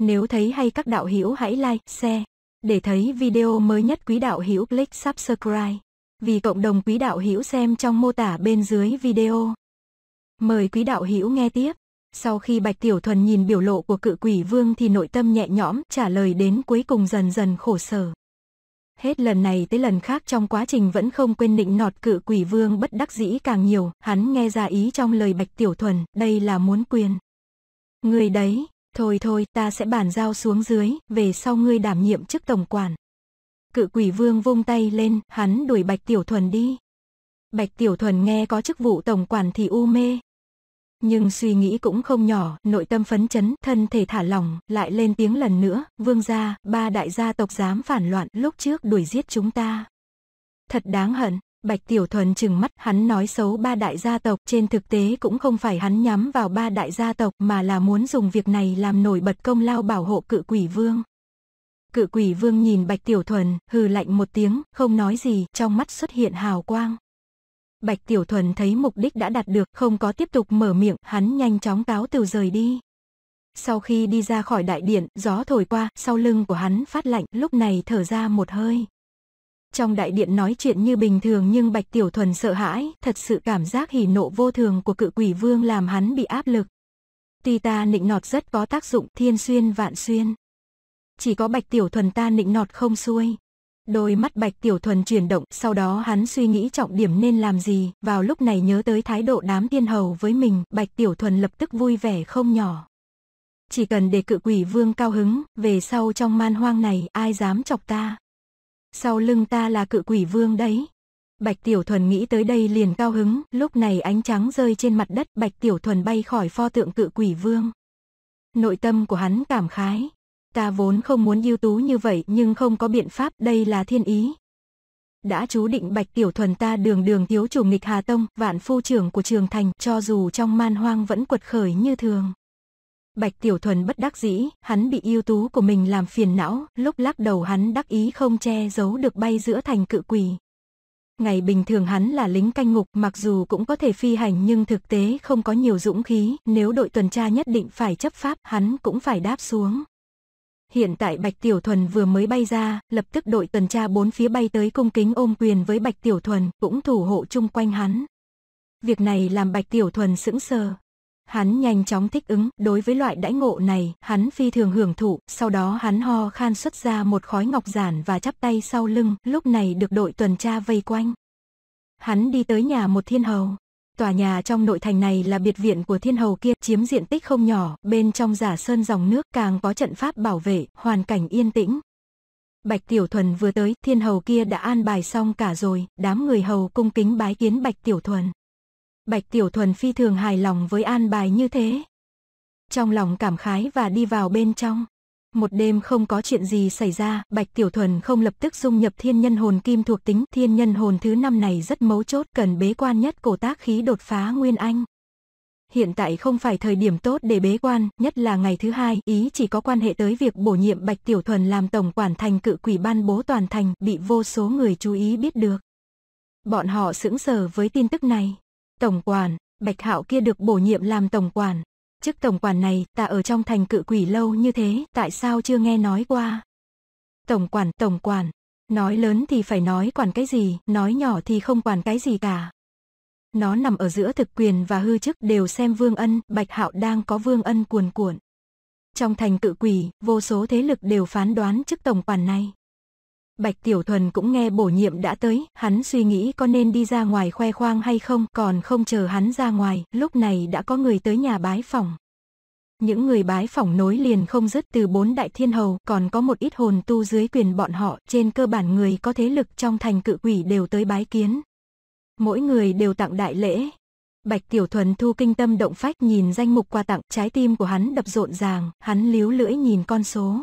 Nếu thấy hay các đạo hữu hãy like, share. Để thấy video mới nhất quý đạo hữu click subscribe. Vì cộng đồng quý đạo hữu xem trong mô tả bên dưới video. Mời quý đạo hữu nghe tiếp. Sau khi Bạch Tiểu Thuần nhìn biểu lộ của cự quỷ vương thì nội tâm nhẹ nhõm, trả lời đến cuối cùng dần dần khổ sở. Hết lần này tới lần khác trong quá trình vẫn không quên định nọt cự quỷ vương bất đắc dĩ càng nhiều, hắn nghe ra ý trong lời Bạch Tiểu Thuần, đây là muốn quyền. Người đấy, Thôi thôi, ta sẽ bàn giao xuống dưới, về sau ngươi đảm nhiệm chức tổng quản. Cự quỷ vương vung tay lên, hắn đuổi Bạch Tiểu Thuần đi. Bạch Tiểu Thuần nghe có chức vụ tổng quản thì u mê. Nhưng suy nghĩ cũng không nhỏ, nội tâm phấn chấn, thân thể thả lỏng, lại lên tiếng lần nữa, vương gia, ba đại gia tộc dám phản loạn lúc trước đuổi giết chúng ta. Thật đáng hận. Bạch Tiểu Thuần chừng mắt hắn nói xấu ba đại gia tộc trên thực tế cũng không phải hắn nhắm vào ba đại gia tộc mà là muốn dùng việc này làm nổi bật công lao bảo hộ cự quỷ vương. Cự quỷ vương nhìn Bạch Tiểu Thuần, hừ lạnh một tiếng, không nói gì, trong mắt xuất hiện hào quang. Bạch Tiểu Thuần thấy mục đích đã đạt được, không có tiếp tục mở miệng, hắn nhanh chóng cáo từ rời đi. Sau khi đi ra khỏi đại điện, gió thổi qua, sau lưng của hắn phát lạnh, lúc này thở ra một hơi. Trong đại điện nói chuyện như bình thường nhưng Bạch Tiểu Thuần sợ hãi, thật sự cảm giác hỉ nộ vô thường của cự quỷ vương làm hắn bị áp lực. Tuy ta nịnh nọt rất có tác dụng thiên xuyên vạn xuyên. Chỉ có Bạch Tiểu Thuần ta nịnh nọt không xuôi. Đôi mắt Bạch Tiểu Thuần chuyển động, sau đó hắn suy nghĩ trọng điểm nên làm gì, vào lúc này nhớ tới thái độ đám tiên hầu với mình, Bạch Tiểu Thuần lập tức vui vẻ không nhỏ. Chỉ cần để cự quỷ vương cao hứng, về sau trong man hoang này ai dám chọc ta sau lưng ta là cự quỷ vương đấy. Bạch Tiểu Thuần nghĩ tới đây liền cao hứng, lúc này ánh trắng rơi trên mặt đất, Bạch Tiểu Thuần bay khỏi pho tượng cự quỷ vương. Nội tâm của hắn cảm khái, ta vốn không muốn ưu tú như vậy nhưng không có biện pháp, đây là thiên ý. Đã chú định Bạch Tiểu Thuần ta đường đường thiếu chủ nghịch Hà Tông, vạn phu trưởng của trường thành, cho dù trong man hoang vẫn quật khởi như thường. Bạch Tiểu Thuần bất đắc dĩ, hắn bị yêu tú của mình làm phiền não, lúc lắc đầu hắn đắc ý không che giấu được bay giữa thành cự quỷ. Ngày bình thường hắn là lính canh ngục mặc dù cũng có thể phi hành nhưng thực tế không có nhiều dũng khí, nếu đội tuần tra nhất định phải chấp pháp hắn cũng phải đáp xuống. Hiện tại Bạch Tiểu Thuần vừa mới bay ra, lập tức đội tuần tra bốn phía bay tới cung kính ôm quyền với Bạch Tiểu Thuần, cũng thủ hộ chung quanh hắn. Việc này làm Bạch Tiểu Thuần sững sờ, Hắn nhanh chóng thích ứng, đối với loại đãi ngộ này, hắn phi thường hưởng thụ, sau đó hắn ho khan xuất ra một khói ngọc giản và chắp tay sau lưng, lúc này được đội tuần tra vây quanh. Hắn đi tới nhà một thiên hầu. Tòa nhà trong nội thành này là biệt viện của thiên hầu kia, chiếm diện tích không nhỏ, bên trong giả sơn dòng nước càng có trận pháp bảo vệ, hoàn cảnh yên tĩnh. Bạch Tiểu Thuần vừa tới, thiên hầu kia đã an bài xong cả rồi, đám người hầu cung kính bái kiến Bạch Tiểu Thuần. Bạch Tiểu Thuần phi thường hài lòng với an bài như thế. Trong lòng cảm khái và đi vào bên trong. Một đêm không có chuyện gì xảy ra, Bạch Tiểu Thuần không lập tức dung nhập thiên nhân hồn kim thuộc tính. Thiên nhân hồn thứ năm này rất mấu chốt, cần bế quan nhất cổ tác khí đột phá Nguyên Anh. Hiện tại không phải thời điểm tốt để bế quan, nhất là ngày thứ hai, ý chỉ có quan hệ tới việc bổ nhiệm Bạch Tiểu Thuần làm tổng quản thành cự quỷ ban bố toàn thành, bị vô số người chú ý biết được. Bọn họ sững sờ với tin tức này. Tổng quản, Bạch Hạo kia được bổ nhiệm làm tổng quản. Chức tổng quản này, ta ở trong thành cự quỷ lâu như thế, tại sao chưa nghe nói qua? Tổng quản, tổng quản. Nói lớn thì phải nói quản cái gì, nói nhỏ thì không quản cái gì cả. Nó nằm ở giữa thực quyền và hư chức đều xem Vương Ân, Bạch Hạo đang có Vương Ân cuồn cuộn. Trong thành cự quỷ, vô số thế lực đều phán đoán chức tổng quản này. Bạch Tiểu Thuần cũng nghe bổ nhiệm đã tới, hắn suy nghĩ có nên đi ra ngoài khoe khoang hay không, còn không chờ hắn ra ngoài, lúc này đã có người tới nhà bái phòng. Những người bái phỏng nối liền không dứt từ bốn đại thiên hầu, còn có một ít hồn tu dưới quyền bọn họ, trên cơ bản người có thế lực trong thành cự quỷ đều tới bái kiến. Mỗi người đều tặng đại lễ. Bạch Tiểu Thuần thu kinh tâm động phách nhìn danh mục quà tặng, trái tim của hắn đập rộn ràng, hắn líu lưỡi nhìn con số.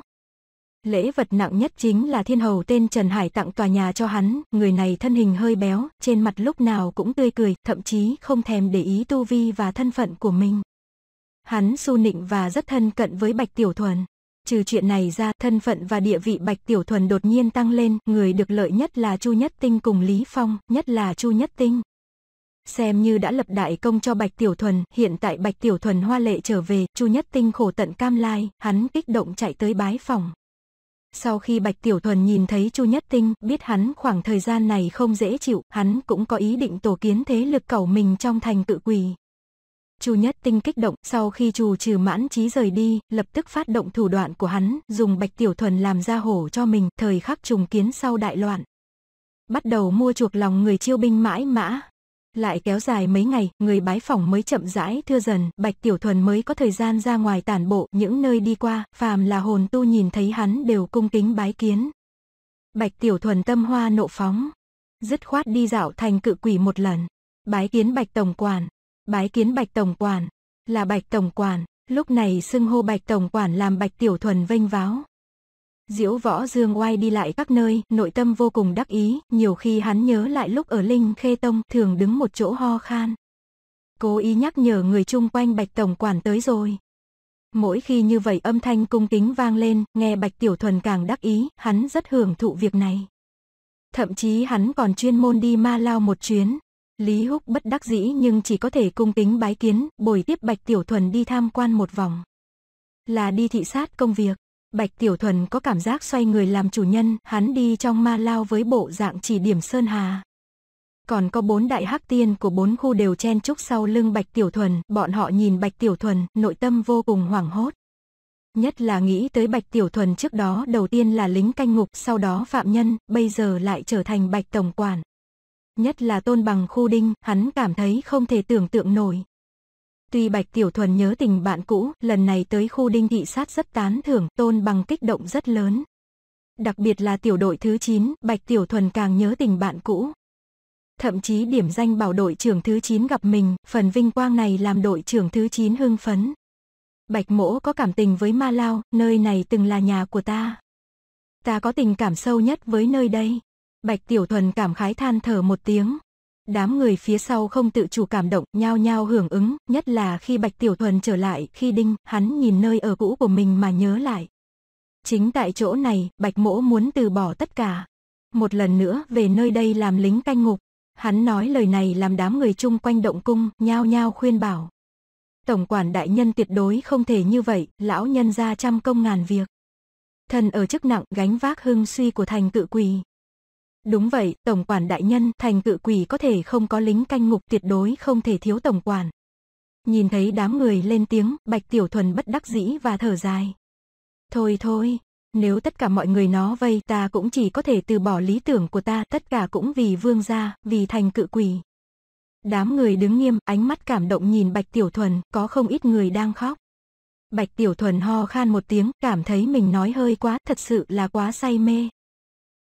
Lễ vật nặng nhất chính là thiên hầu tên Trần Hải tặng tòa nhà cho hắn, người này thân hình hơi béo, trên mặt lúc nào cũng tươi cười, thậm chí không thèm để ý tu vi và thân phận của mình. Hắn su nịnh và rất thân cận với Bạch Tiểu Thuần. Trừ chuyện này ra, thân phận và địa vị Bạch Tiểu Thuần đột nhiên tăng lên, người được lợi nhất là Chu Nhất Tinh cùng Lý Phong, nhất là Chu Nhất Tinh. Xem như đã lập đại công cho Bạch Tiểu Thuần, hiện tại Bạch Tiểu Thuần hoa lệ trở về, Chu Nhất Tinh khổ tận cam lai, hắn kích động chạy tới bái phòng. Sau khi Bạch Tiểu Thuần nhìn thấy Chu Nhất Tinh, biết hắn khoảng thời gian này không dễ chịu, hắn cũng có ý định tổ kiến thế lực cẩu mình trong thành cự quỷ. Chu Nhất Tinh kích động, sau khi Chu Trừ Mãn trí rời đi, lập tức phát động thủ đoạn của hắn, dùng Bạch Tiểu Thuần làm ra hổ cho mình, thời khắc trùng kiến sau đại loạn. Bắt đầu mua chuộc lòng người chiêu binh mãi mã, lại kéo dài mấy ngày, người bái phỏng mới chậm rãi thưa dần, Bạch Tiểu Thuần mới có thời gian ra ngoài tản bộ, những nơi đi qua, phàm là hồn tu nhìn thấy hắn đều cung kính bái kiến. Bạch Tiểu Thuần tâm hoa nộ phóng, dứt khoát đi dạo thành cự quỷ một lần, bái kiến Bạch Tổng Quản, bái kiến Bạch Tổng Quản, là Bạch Tổng Quản, lúc này xưng hô Bạch Tổng Quản làm Bạch Tiểu Thuần vênh váo. Diễu võ dương oai đi lại các nơi, nội tâm vô cùng đắc ý, nhiều khi hắn nhớ lại lúc ở Linh Khê Tông thường đứng một chỗ ho khan. Cố ý nhắc nhở người chung quanh Bạch Tổng Quản tới rồi. Mỗi khi như vậy âm thanh cung kính vang lên, nghe Bạch Tiểu Thuần càng đắc ý, hắn rất hưởng thụ việc này. Thậm chí hắn còn chuyên môn đi ma lao một chuyến. Lý Húc bất đắc dĩ nhưng chỉ có thể cung kính bái kiến, bồi tiếp Bạch Tiểu Thuần đi tham quan một vòng. Là đi thị sát công việc. Bạch Tiểu Thuần có cảm giác xoay người làm chủ nhân, hắn đi trong ma lao với bộ dạng chỉ điểm sơn hà. Còn có bốn đại hắc tiên của bốn khu đều chen chúc sau lưng Bạch Tiểu Thuần, bọn họ nhìn Bạch Tiểu Thuần, nội tâm vô cùng hoảng hốt. Nhất là nghĩ tới Bạch Tiểu Thuần trước đó đầu tiên là lính canh ngục, sau đó phạm nhân, bây giờ lại trở thành Bạch Tổng Quản. Nhất là tôn bằng khu đinh, hắn cảm thấy không thể tưởng tượng nổi. Tuy Bạch Tiểu Thuần nhớ tình bạn cũ, lần này tới khu đinh thị sát rất tán thưởng, tôn bằng kích động rất lớn. Đặc biệt là tiểu đội thứ 9, Bạch Tiểu Thuần càng nhớ tình bạn cũ. Thậm chí điểm danh bảo đội trưởng thứ 9 gặp mình, phần vinh quang này làm đội trưởng thứ 9 hưng phấn. Bạch mỗ có cảm tình với Ma Lao, nơi này từng là nhà của ta. Ta có tình cảm sâu nhất với nơi đây. Bạch Tiểu Thuần cảm khái than thở một tiếng, Đám người phía sau không tự chủ cảm động, nhao nhao hưởng ứng, nhất là khi Bạch Tiểu Thuần trở lại, khi Đinh, hắn nhìn nơi ở cũ của mình mà nhớ lại. Chính tại chỗ này, Bạch Mỗ muốn từ bỏ tất cả. Một lần nữa về nơi đây làm lính canh ngục. Hắn nói lời này làm đám người chung quanh động cung, nhao nhao khuyên bảo. Tổng quản đại nhân tuyệt đối không thể như vậy, lão nhân ra trăm công ngàn việc. Thần ở chức nặng gánh vác hưng suy của thành cự quỳ, Đúng vậy, tổng quản đại nhân, thành cự quỷ có thể không có lính canh ngục tuyệt đối không thể thiếu tổng quản. Nhìn thấy đám người lên tiếng, Bạch Tiểu Thuần bất đắc dĩ và thở dài. Thôi thôi, nếu tất cả mọi người nó vây ta cũng chỉ có thể từ bỏ lý tưởng của ta, tất cả cũng vì vương gia, vì thành cự quỷ. Đám người đứng nghiêm, ánh mắt cảm động nhìn Bạch Tiểu Thuần, có không ít người đang khóc. Bạch Tiểu Thuần ho khan một tiếng, cảm thấy mình nói hơi quá, thật sự là quá say mê.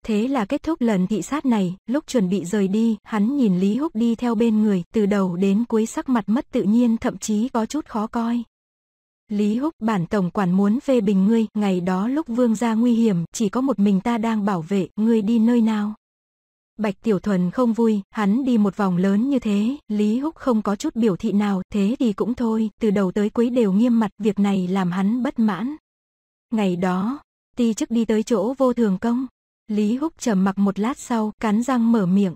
Thế là kết thúc lần thị sát này, lúc chuẩn bị rời đi, hắn nhìn Lý Húc đi theo bên người, từ đầu đến cuối sắc mặt mất tự nhiên thậm chí có chút khó coi. Lý Húc bản tổng quản muốn phê bình ngươi, ngày đó lúc vương gia nguy hiểm, chỉ có một mình ta đang bảo vệ, ngươi đi nơi nào? Bạch Tiểu Thuần không vui, hắn đi một vòng lớn như thế, Lý Húc không có chút biểu thị nào, thế thì cũng thôi, từ đầu tới cuối đều nghiêm mặt, việc này làm hắn bất mãn. Ngày đó, ti chức đi tới chỗ vô thường công, Lý Húc trầm mặc một lát sau, cắn răng mở miệng.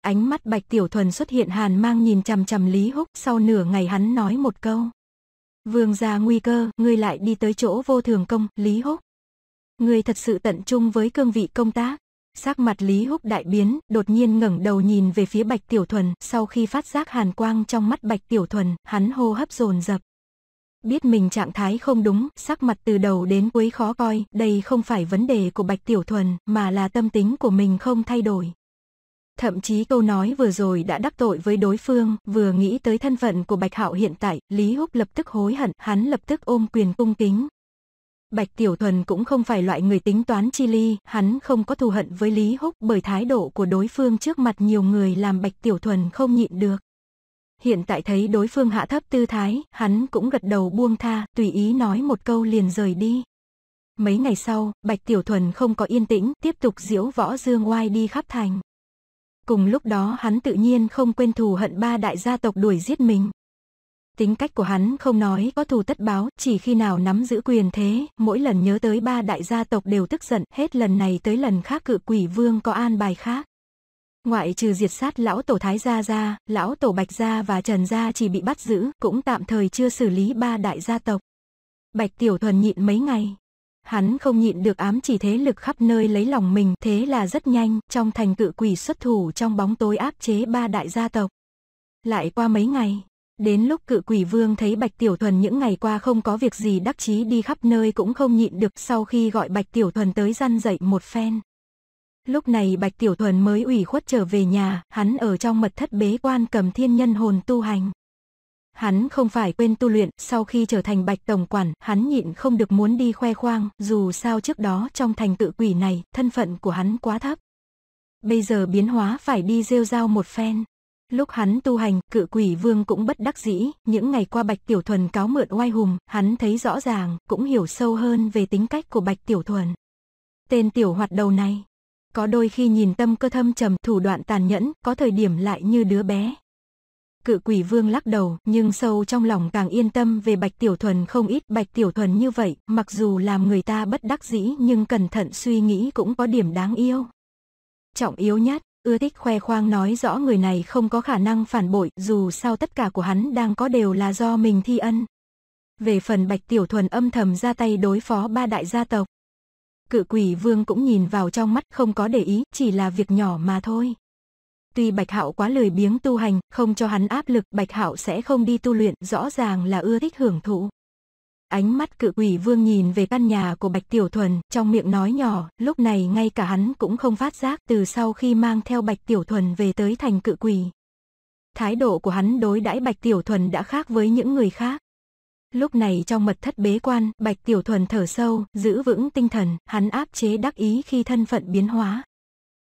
Ánh mắt Bạch Tiểu Thuần xuất hiện hàn mang nhìn chằm chằm Lý Húc, sau nửa ngày hắn nói một câu. Vương gia nguy cơ, ngươi lại đi tới chỗ vô thường công, Lý Húc. Ngươi thật sự tận trung với cương vị công tác. Sắc mặt Lý Húc đại biến, đột nhiên ngẩng đầu nhìn về phía Bạch Tiểu Thuần, sau khi phát giác hàn quang trong mắt Bạch Tiểu Thuần, hắn hô hấp dồn dập. Biết mình trạng thái không đúng, sắc mặt từ đầu đến cuối khó coi, đây không phải vấn đề của Bạch Tiểu Thuần, mà là tâm tính của mình không thay đổi. Thậm chí câu nói vừa rồi đã đắc tội với đối phương, vừa nghĩ tới thân phận của Bạch Hạo hiện tại, Lý Húc lập tức hối hận, hắn lập tức ôm quyền cung kính. Bạch Tiểu Thuần cũng không phải loại người tính toán chi ly, hắn không có thù hận với Lý Húc bởi thái độ của đối phương trước mặt nhiều người làm Bạch Tiểu Thuần không nhịn được hiện tại thấy đối phương hạ thấp tư thái, hắn cũng gật đầu buông tha, tùy ý nói một câu liền rời đi. Mấy ngày sau, Bạch Tiểu Thuần không có yên tĩnh, tiếp tục diễu võ dương oai đi khắp thành. Cùng lúc đó hắn tự nhiên không quên thù hận ba đại gia tộc đuổi giết mình. Tính cách của hắn không nói có thù tất báo, chỉ khi nào nắm giữ quyền thế, mỗi lần nhớ tới ba đại gia tộc đều tức giận, hết lần này tới lần khác cự quỷ vương có an bài khác. Ngoại trừ diệt sát lão tổ Thái Gia Gia, lão tổ Bạch Gia và Trần Gia chỉ bị bắt giữ, cũng tạm thời chưa xử lý ba đại gia tộc. Bạch Tiểu Thuần nhịn mấy ngày. Hắn không nhịn được ám chỉ thế lực khắp nơi lấy lòng mình, thế là rất nhanh, trong thành cự quỷ xuất thủ trong bóng tối áp chế ba đại gia tộc. Lại qua mấy ngày, đến lúc cự quỷ vương thấy Bạch Tiểu Thuần những ngày qua không có việc gì đắc chí đi khắp nơi cũng không nhịn được sau khi gọi Bạch Tiểu Thuần tới răn dậy một phen. Lúc này Bạch Tiểu Thuần mới ủy khuất trở về nhà, hắn ở trong mật thất bế quan cầm thiên nhân hồn tu hành. Hắn không phải quên tu luyện, sau khi trở thành Bạch Tổng Quản, hắn nhịn không được muốn đi khoe khoang, dù sao trước đó trong thành tự quỷ này, thân phận của hắn quá thấp. Bây giờ biến hóa phải đi rêu rao một phen. Lúc hắn tu hành, cự quỷ vương cũng bất đắc dĩ, những ngày qua Bạch Tiểu Thuần cáo mượn oai hùng, hắn thấy rõ ràng, cũng hiểu sâu hơn về tính cách của Bạch Tiểu Thuần. Tên tiểu hoạt đầu này, có đôi khi nhìn tâm cơ thâm trầm thủ đoạn tàn nhẫn, có thời điểm lại như đứa bé. Cự quỷ vương lắc đầu, nhưng sâu trong lòng càng yên tâm về Bạch Tiểu Thuần không ít. Bạch Tiểu Thuần như vậy, mặc dù làm người ta bất đắc dĩ nhưng cẩn thận suy nghĩ cũng có điểm đáng yêu. Trọng yếu nhất, ưa thích khoe khoang nói rõ người này không có khả năng phản bội, dù sao tất cả của hắn đang có đều là do mình thi ân. Về phần Bạch Tiểu Thuần âm thầm ra tay đối phó ba đại gia tộc, Cự quỷ vương cũng nhìn vào trong mắt không có để ý, chỉ là việc nhỏ mà thôi. Tuy Bạch Hạo quá lười biếng tu hành, không cho hắn áp lực, Bạch Hạo sẽ không đi tu luyện, rõ ràng là ưa thích hưởng thụ. Ánh mắt cự quỷ vương nhìn về căn nhà của Bạch Tiểu Thuần, trong miệng nói nhỏ, lúc này ngay cả hắn cũng không phát giác từ sau khi mang theo Bạch Tiểu Thuần về tới thành cự quỷ. Thái độ của hắn đối đãi Bạch Tiểu Thuần đã khác với những người khác. Lúc này trong mật thất bế quan, Bạch Tiểu Thuần thở sâu, giữ vững tinh thần, hắn áp chế đắc ý khi thân phận biến hóa.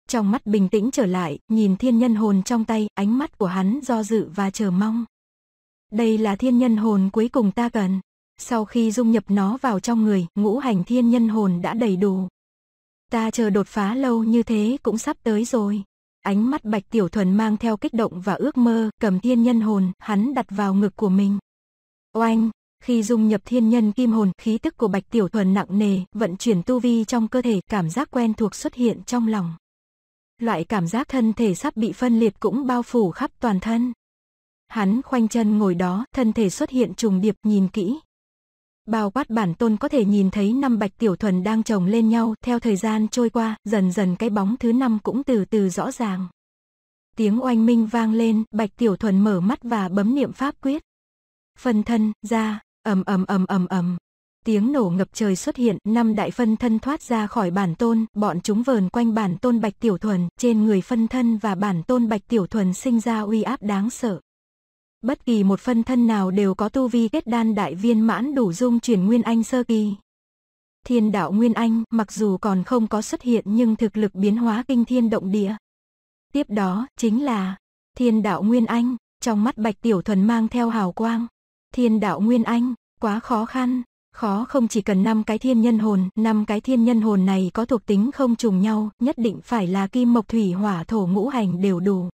Trong mắt bình tĩnh trở lại, nhìn thiên nhân hồn trong tay, ánh mắt của hắn do dự và chờ mong. Đây là thiên nhân hồn cuối cùng ta cần. Sau khi dung nhập nó vào trong người, ngũ hành thiên nhân hồn đã đầy đủ. Ta chờ đột phá lâu như thế cũng sắp tới rồi. Ánh mắt Bạch Tiểu Thuần mang theo kích động và ước mơ, cầm thiên nhân hồn, hắn đặt vào ngực của mình. Oanh, khi dung nhập thiên nhân kim hồn, khí tức của Bạch Tiểu Thuần nặng nề, vận chuyển tu vi trong cơ thể, cảm giác quen thuộc xuất hiện trong lòng. Loại cảm giác thân thể sắp bị phân liệt cũng bao phủ khắp toàn thân. Hắn khoanh chân ngồi đó, thân thể xuất hiện trùng điệp nhìn kỹ. Bao quát bản tôn có thể nhìn thấy năm bạch tiểu thuần đang chồng lên nhau, theo thời gian trôi qua, dần dần cái bóng thứ năm cũng từ từ rõ ràng. Tiếng oanh minh vang lên, bạch tiểu thuần mở mắt và bấm niệm pháp quyết. Phần thân, ra, ầm ầm ầm ầm ầm tiếng nổ ngập trời xuất hiện năm đại phân thân thoát ra khỏi bản tôn bọn chúng vờn quanh bản tôn bạch tiểu thuần trên người phân thân và bản tôn bạch tiểu thuần sinh ra uy áp đáng sợ bất kỳ một phân thân nào đều có tu vi kết đan đại viên mãn đủ dung chuyển nguyên anh sơ kỳ thiên đạo nguyên anh mặc dù còn không có xuất hiện nhưng thực lực biến hóa kinh thiên động địa tiếp đó chính là thiên đạo nguyên anh trong mắt bạch tiểu thuần mang theo hào quang Thiên đạo Nguyên Anh, quá khó khăn, khó không chỉ cần 5 cái thiên nhân hồn, 5 cái thiên nhân hồn này có thuộc tính không trùng nhau, nhất định phải là kim mộc thủy hỏa thổ ngũ hành đều đủ.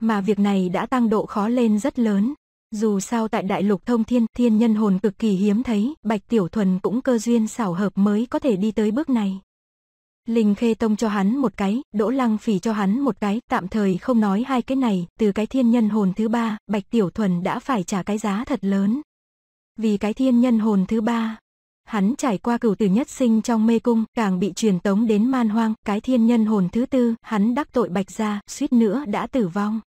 Mà việc này đã tăng độ khó lên rất lớn. Dù sao tại đại lục thông thiên, thiên nhân hồn cực kỳ hiếm thấy, Bạch Tiểu Thuần cũng cơ duyên xảo hợp mới có thể đi tới bước này. Linh Khê Tông cho hắn một cái, Đỗ Lăng Phỉ cho hắn một cái, tạm thời không nói hai cái này, từ cái thiên nhân hồn thứ ba, Bạch Tiểu Thuần đã phải trả cái giá thật lớn. Vì cái thiên nhân hồn thứ ba, hắn trải qua cửu tử nhất sinh trong mê cung, càng bị truyền tống đến man hoang, cái thiên nhân hồn thứ tư, hắn đắc tội Bạch gia, suýt nữa đã tử vong.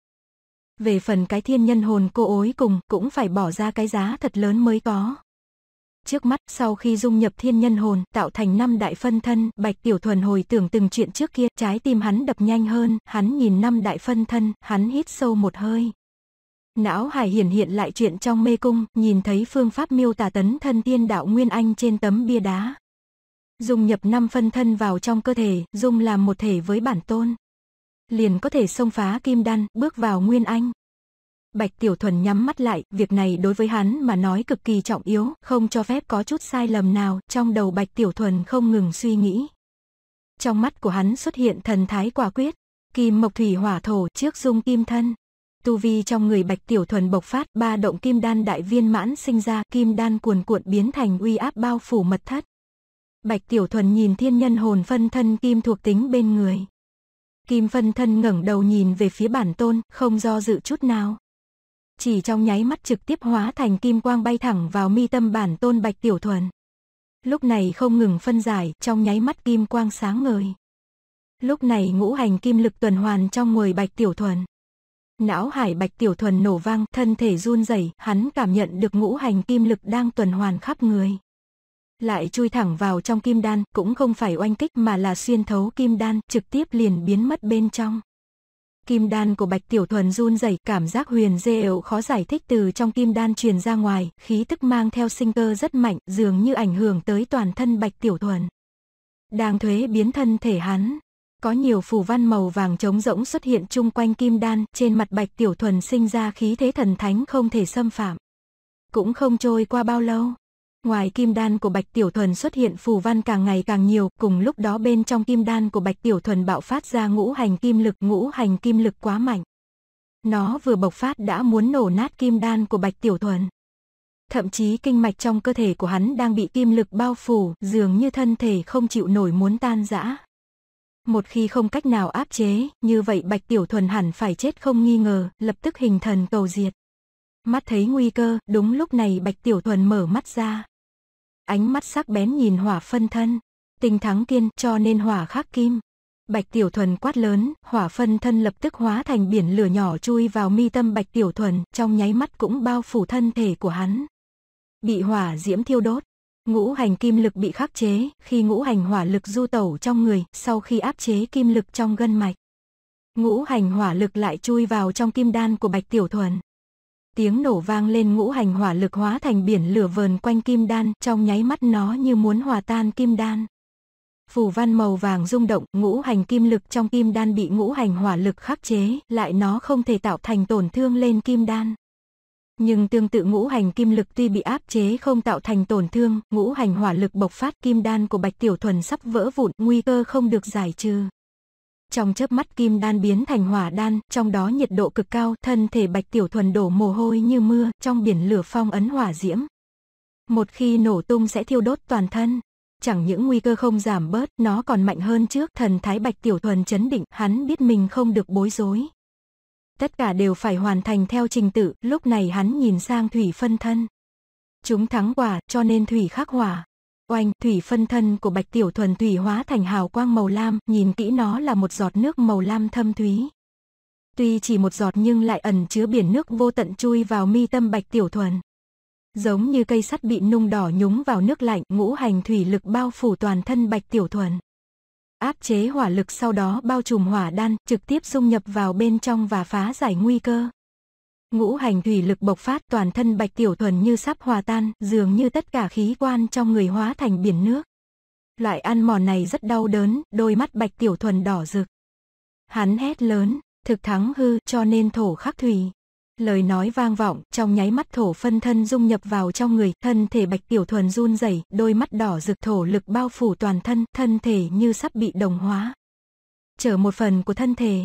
Về phần cái thiên nhân hồn cô ối cùng, cũng phải bỏ ra cái giá thật lớn mới có trước mắt sau khi dung nhập thiên nhân hồn tạo thành năm đại phân thân bạch tiểu thuần hồi tưởng từng chuyện trước kia trái tim hắn đập nhanh hơn hắn nhìn năm đại phân thân hắn hít sâu một hơi Não hải hiển hiện lại chuyện trong mê cung, nhìn thấy phương pháp miêu tả tấn thân tiên đạo Nguyên Anh trên tấm bia đá. Dung nhập năm phân thân vào trong cơ thể, dung làm một thể với bản tôn. Liền có thể xông phá kim đan, bước vào Nguyên Anh. Bạch Tiểu Thuần nhắm mắt lại, việc này đối với hắn mà nói cực kỳ trọng yếu, không cho phép có chút sai lầm nào, trong đầu Bạch Tiểu Thuần không ngừng suy nghĩ. Trong mắt của hắn xuất hiện thần thái quả quyết, kim mộc thủy hỏa thổ trước dung kim thân. Tu vi trong người Bạch Tiểu Thuần bộc phát, ba động kim đan đại viên mãn sinh ra, kim đan cuồn cuộn biến thành uy áp bao phủ mật thất. Bạch Tiểu Thuần nhìn thiên nhân hồn phân thân kim thuộc tính bên người. Kim phân thân ngẩng đầu nhìn về phía bản tôn, không do dự chút nào chỉ trong nháy mắt trực tiếp hóa thành kim quang bay thẳng vào mi tâm bản tôn Bạch Tiểu Thuần. Lúc này không ngừng phân giải, trong nháy mắt kim quang sáng ngời. Lúc này ngũ hành kim lực tuần hoàn trong người Bạch Tiểu Thuần. Não hải Bạch Tiểu Thuần nổ vang, thân thể run rẩy, hắn cảm nhận được ngũ hành kim lực đang tuần hoàn khắp người. Lại chui thẳng vào trong kim đan, cũng không phải oanh kích mà là xuyên thấu kim đan, trực tiếp liền biến mất bên trong. Kim đan của Bạch Tiểu Thuần run rẩy, cảm giác huyền diệu khó giải thích từ trong kim đan truyền ra ngoài, khí tức mang theo sinh cơ rất mạnh, dường như ảnh hưởng tới toàn thân Bạch Tiểu Thuần. Đang thuế biến thân thể hắn, có nhiều phù văn màu vàng trống rỗng xuất hiện chung quanh kim đan, trên mặt Bạch Tiểu Thuần sinh ra khí thế thần thánh không thể xâm phạm. Cũng không trôi qua bao lâu, Ngoài kim đan của Bạch Tiểu Thuần xuất hiện phù văn càng ngày càng nhiều, cùng lúc đó bên trong kim đan của Bạch Tiểu Thuần bạo phát ra ngũ hành kim lực, ngũ hành kim lực quá mạnh. Nó vừa bộc phát đã muốn nổ nát kim đan của Bạch Tiểu Thuần. Thậm chí kinh mạch trong cơ thể của hắn đang bị kim lực bao phủ, dường như thân thể không chịu nổi muốn tan rã. Một khi không cách nào áp chế, như vậy Bạch Tiểu Thuần hẳn phải chết không nghi ngờ, lập tức hình thần cầu diệt. Mắt thấy nguy cơ, đúng lúc này Bạch Tiểu Thuần mở mắt ra ánh mắt sắc bén nhìn hỏa phân thân. Tình thắng kiên cho nên hỏa khắc kim. Bạch Tiểu Thuần quát lớn, hỏa phân thân lập tức hóa thành biển lửa nhỏ chui vào mi tâm Bạch Tiểu Thuần, trong nháy mắt cũng bao phủ thân thể của hắn. Bị hỏa diễm thiêu đốt, ngũ hành kim lực bị khắc chế, khi ngũ hành hỏa lực du tẩu trong người, sau khi áp chế kim lực trong gân mạch. Ngũ hành hỏa lực lại chui vào trong kim đan của Bạch Tiểu Thuần tiếng nổ vang lên ngũ hành hỏa lực hóa thành biển lửa vờn quanh kim đan, trong nháy mắt nó như muốn hòa tan kim đan. Phù văn màu vàng rung động, ngũ hành kim lực trong kim đan bị ngũ hành hỏa lực khắc chế, lại nó không thể tạo thành tổn thương lên kim đan. Nhưng tương tự ngũ hành kim lực tuy bị áp chế không tạo thành tổn thương, ngũ hành hỏa lực bộc phát kim đan của Bạch Tiểu Thuần sắp vỡ vụn, nguy cơ không được giải trừ. Trong chớp mắt kim đan biến thành hỏa đan, trong đó nhiệt độ cực cao, thân thể Bạch Tiểu Thuần đổ mồ hôi như mưa, trong biển lửa phong ấn hỏa diễm. Một khi nổ tung sẽ thiêu đốt toàn thân. Chẳng những nguy cơ không giảm bớt, nó còn mạnh hơn trước. Thần thái Bạch Tiểu Thuần chấn định, hắn biết mình không được bối rối. Tất cả đều phải hoàn thành theo trình tự, lúc này hắn nhìn sang Thủy phân thân. Chúng thắng quả, cho nên Thủy khắc hỏa. Oanh, thủy phân thân của Bạch Tiểu Thuần thủy hóa thành hào quang màu lam, nhìn kỹ nó là một giọt nước màu lam thâm thúy. Tuy chỉ một giọt nhưng lại ẩn chứa biển nước vô tận chui vào mi tâm Bạch Tiểu Thuần. Giống như cây sắt bị nung đỏ nhúng vào nước lạnh, ngũ hành thủy lực bao phủ toàn thân Bạch Tiểu Thuần. Áp chế hỏa lực sau đó bao trùm hỏa đan, trực tiếp dung nhập vào bên trong và phá giải nguy cơ. Ngũ hành thủy lực bộc phát toàn thân Bạch Tiểu Thuần như sắp hòa tan, dường như tất cả khí quan trong người hóa thành biển nước. Loại ăn mòn này rất đau đớn, đôi mắt Bạch Tiểu Thuần đỏ rực. Hắn hét lớn, thực thắng hư cho nên thổ khắc thủy. Lời nói vang vọng, trong nháy mắt thổ phân thân dung nhập vào trong người, thân thể Bạch Tiểu Thuần run rẩy, đôi mắt đỏ rực thổ lực bao phủ toàn thân, thân thể như sắp bị đồng hóa. Chở một phần của thân thể,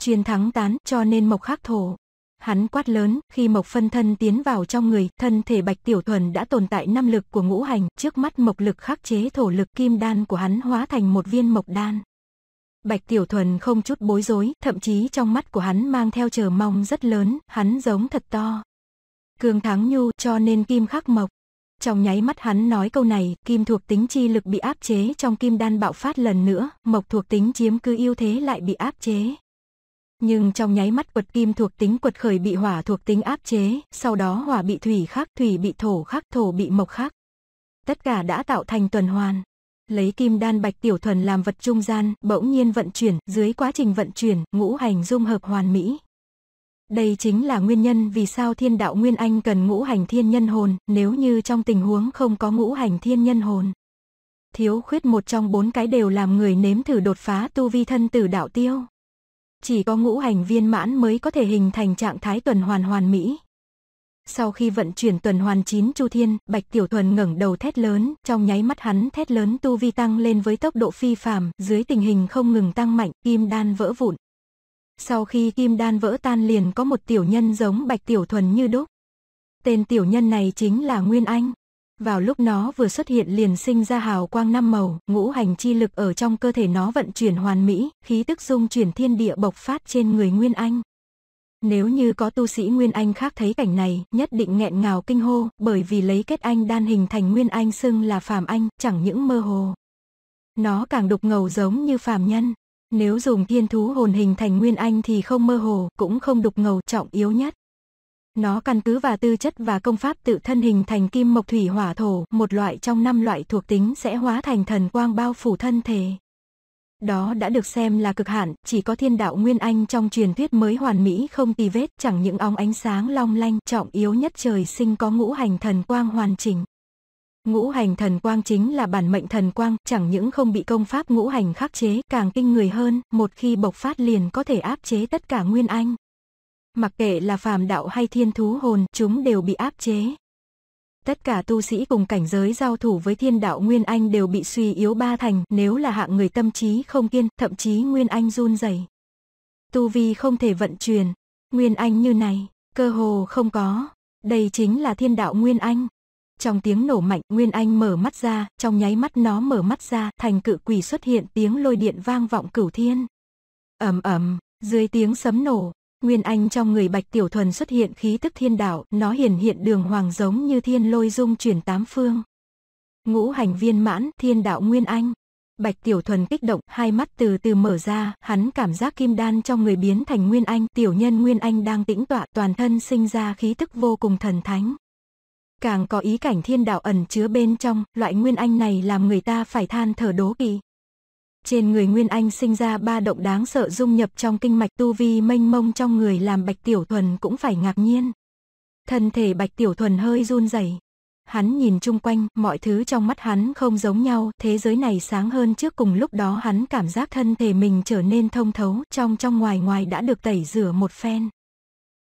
truyền thắng tán cho nên mộc khắc thổ. Hắn quát lớn, khi mộc phân thân tiến vào trong người, thân thể Bạch Tiểu Thuần đã tồn tại năm lực của ngũ hành, trước mắt mộc lực khắc chế thổ lực kim đan của hắn hóa thành một viên mộc đan. Bạch Tiểu Thuần không chút bối rối, thậm chí trong mắt của hắn mang theo chờ mong rất lớn, hắn giống thật to. Cường thắng nhu cho nên kim khắc mộc. Trong nháy mắt hắn nói câu này, kim thuộc tính chi lực bị áp chế trong kim đan bạo phát lần nữa, mộc thuộc tính chiếm cứ ưu thế lại bị áp chế nhưng trong nháy mắt quật kim thuộc tính quật khởi bị hỏa thuộc tính áp chế, sau đó hỏa bị thủy khắc, thủy bị thổ khắc, thổ bị mộc khắc. Tất cả đã tạo thành tuần hoàn. Lấy kim đan bạch tiểu thuần làm vật trung gian, bỗng nhiên vận chuyển, dưới quá trình vận chuyển, ngũ hành dung hợp hoàn mỹ. Đây chính là nguyên nhân vì sao thiên đạo Nguyên Anh cần ngũ hành thiên nhân hồn, nếu như trong tình huống không có ngũ hành thiên nhân hồn. Thiếu khuyết một trong bốn cái đều làm người nếm thử đột phá tu vi thân tử đạo tiêu. Chỉ có ngũ hành viên mãn mới có thể hình thành trạng thái tuần hoàn hoàn mỹ. Sau khi vận chuyển tuần hoàn chín chu thiên, Bạch Tiểu Thuần ngẩng đầu thét lớn, trong nháy mắt hắn thét lớn tu vi tăng lên với tốc độ phi phàm, dưới tình hình không ngừng tăng mạnh, kim đan vỡ vụn. Sau khi kim đan vỡ tan liền có một tiểu nhân giống Bạch Tiểu Thuần như đúc. Tên tiểu nhân này chính là Nguyên Anh. Vào lúc nó vừa xuất hiện liền sinh ra hào quang năm màu, ngũ hành chi lực ở trong cơ thể nó vận chuyển hoàn mỹ, khí tức dung chuyển thiên địa bộc phát trên người Nguyên Anh. Nếu như có tu sĩ Nguyên Anh khác thấy cảnh này, nhất định nghẹn ngào kinh hô, bởi vì lấy kết anh đan hình thành Nguyên Anh xưng là phàm anh, chẳng những mơ hồ. Nó càng đục ngầu giống như phàm nhân. Nếu dùng thiên thú hồn hình thành Nguyên Anh thì không mơ hồ, cũng không đục ngầu trọng yếu nhất nó căn cứ vào tư chất và công pháp tự thân hình thành kim mộc thủy hỏa thổ, một loại trong năm loại thuộc tính sẽ hóa thành thần quang bao phủ thân thể. Đó đã được xem là cực hạn, chỉ có thiên đạo Nguyên Anh trong truyền thuyết mới hoàn mỹ không tì vết, chẳng những óng ánh sáng long lanh, trọng yếu nhất trời sinh có ngũ hành thần quang hoàn chỉnh. Ngũ hành thần quang chính là bản mệnh thần quang, chẳng những không bị công pháp ngũ hành khắc chế, càng kinh người hơn, một khi bộc phát liền có thể áp chế tất cả Nguyên Anh mặc kệ là phàm đạo hay thiên thú hồn, chúng đều bị áp chế. Tất cả tu sĩ cùng cảnh giới giao thủ với thiên đạo Nguyên Anh đều bị suy yếu ba thành, nếu là hạng người tâm trí không kiên, thậm chí Nguyên Anh run rẩy. Tu vi không thể vận chuyển, Nguyên Anh như này, cơ hồ không có, đây chính là thiên đạo Nguyên Anh. Trong tiếng nổ mạnh, Nguyên Anh mở mắt ra, trong nháy mắt nó mở mắt ra, thành cự quỷ xuất hiện tiếng lôi điện vang vọng cửu thiên. ầm ầm dưới tiếng sấm nổ, Nguyên Anh trong người Bạch Tiểu Thuần xuất hiện khí tức thiên đạo, nó hiển hiện đường hoàng giống như thiên lôi dung chuyển tám phương. Ngũ hành viên mãn, thiên đạo Nguyên Anh. Bạch Tiểu Thuần kích động, hai mắt từ từ mở ra, hắn cảm giác kim đan trong người biến thành Nguyên Anh, tiểu nhân Nguyên Anh đang tĩnh tọa, toàn thân sinh ra khí tức vô cùng thần thánh. Càng có ý cảnh thiên đạo ẩn chứa bên trong, loại Nguyên Anh này làm người ta phải than thở đố kỵ. Trên người Nguyên Anh sinh ra ba động đáng sợ dung nhập trong kinh mạch tu vi mênh mông trong người làm Bạch Tiểu Thuần cũng phải ngạc nhiên. Thân thể Bạch Tiểu Thuần hơi run rẩy. Hắn nhìn chung quanh, mọi thứ trong mắt hắn không giống nhau, thế giới này sáng hơn trước cùng lúc đó hắn cảm giác thân thể mình trở nên thông thấu, trong trong ngoài ngoài đã được tẩy rửa một phen.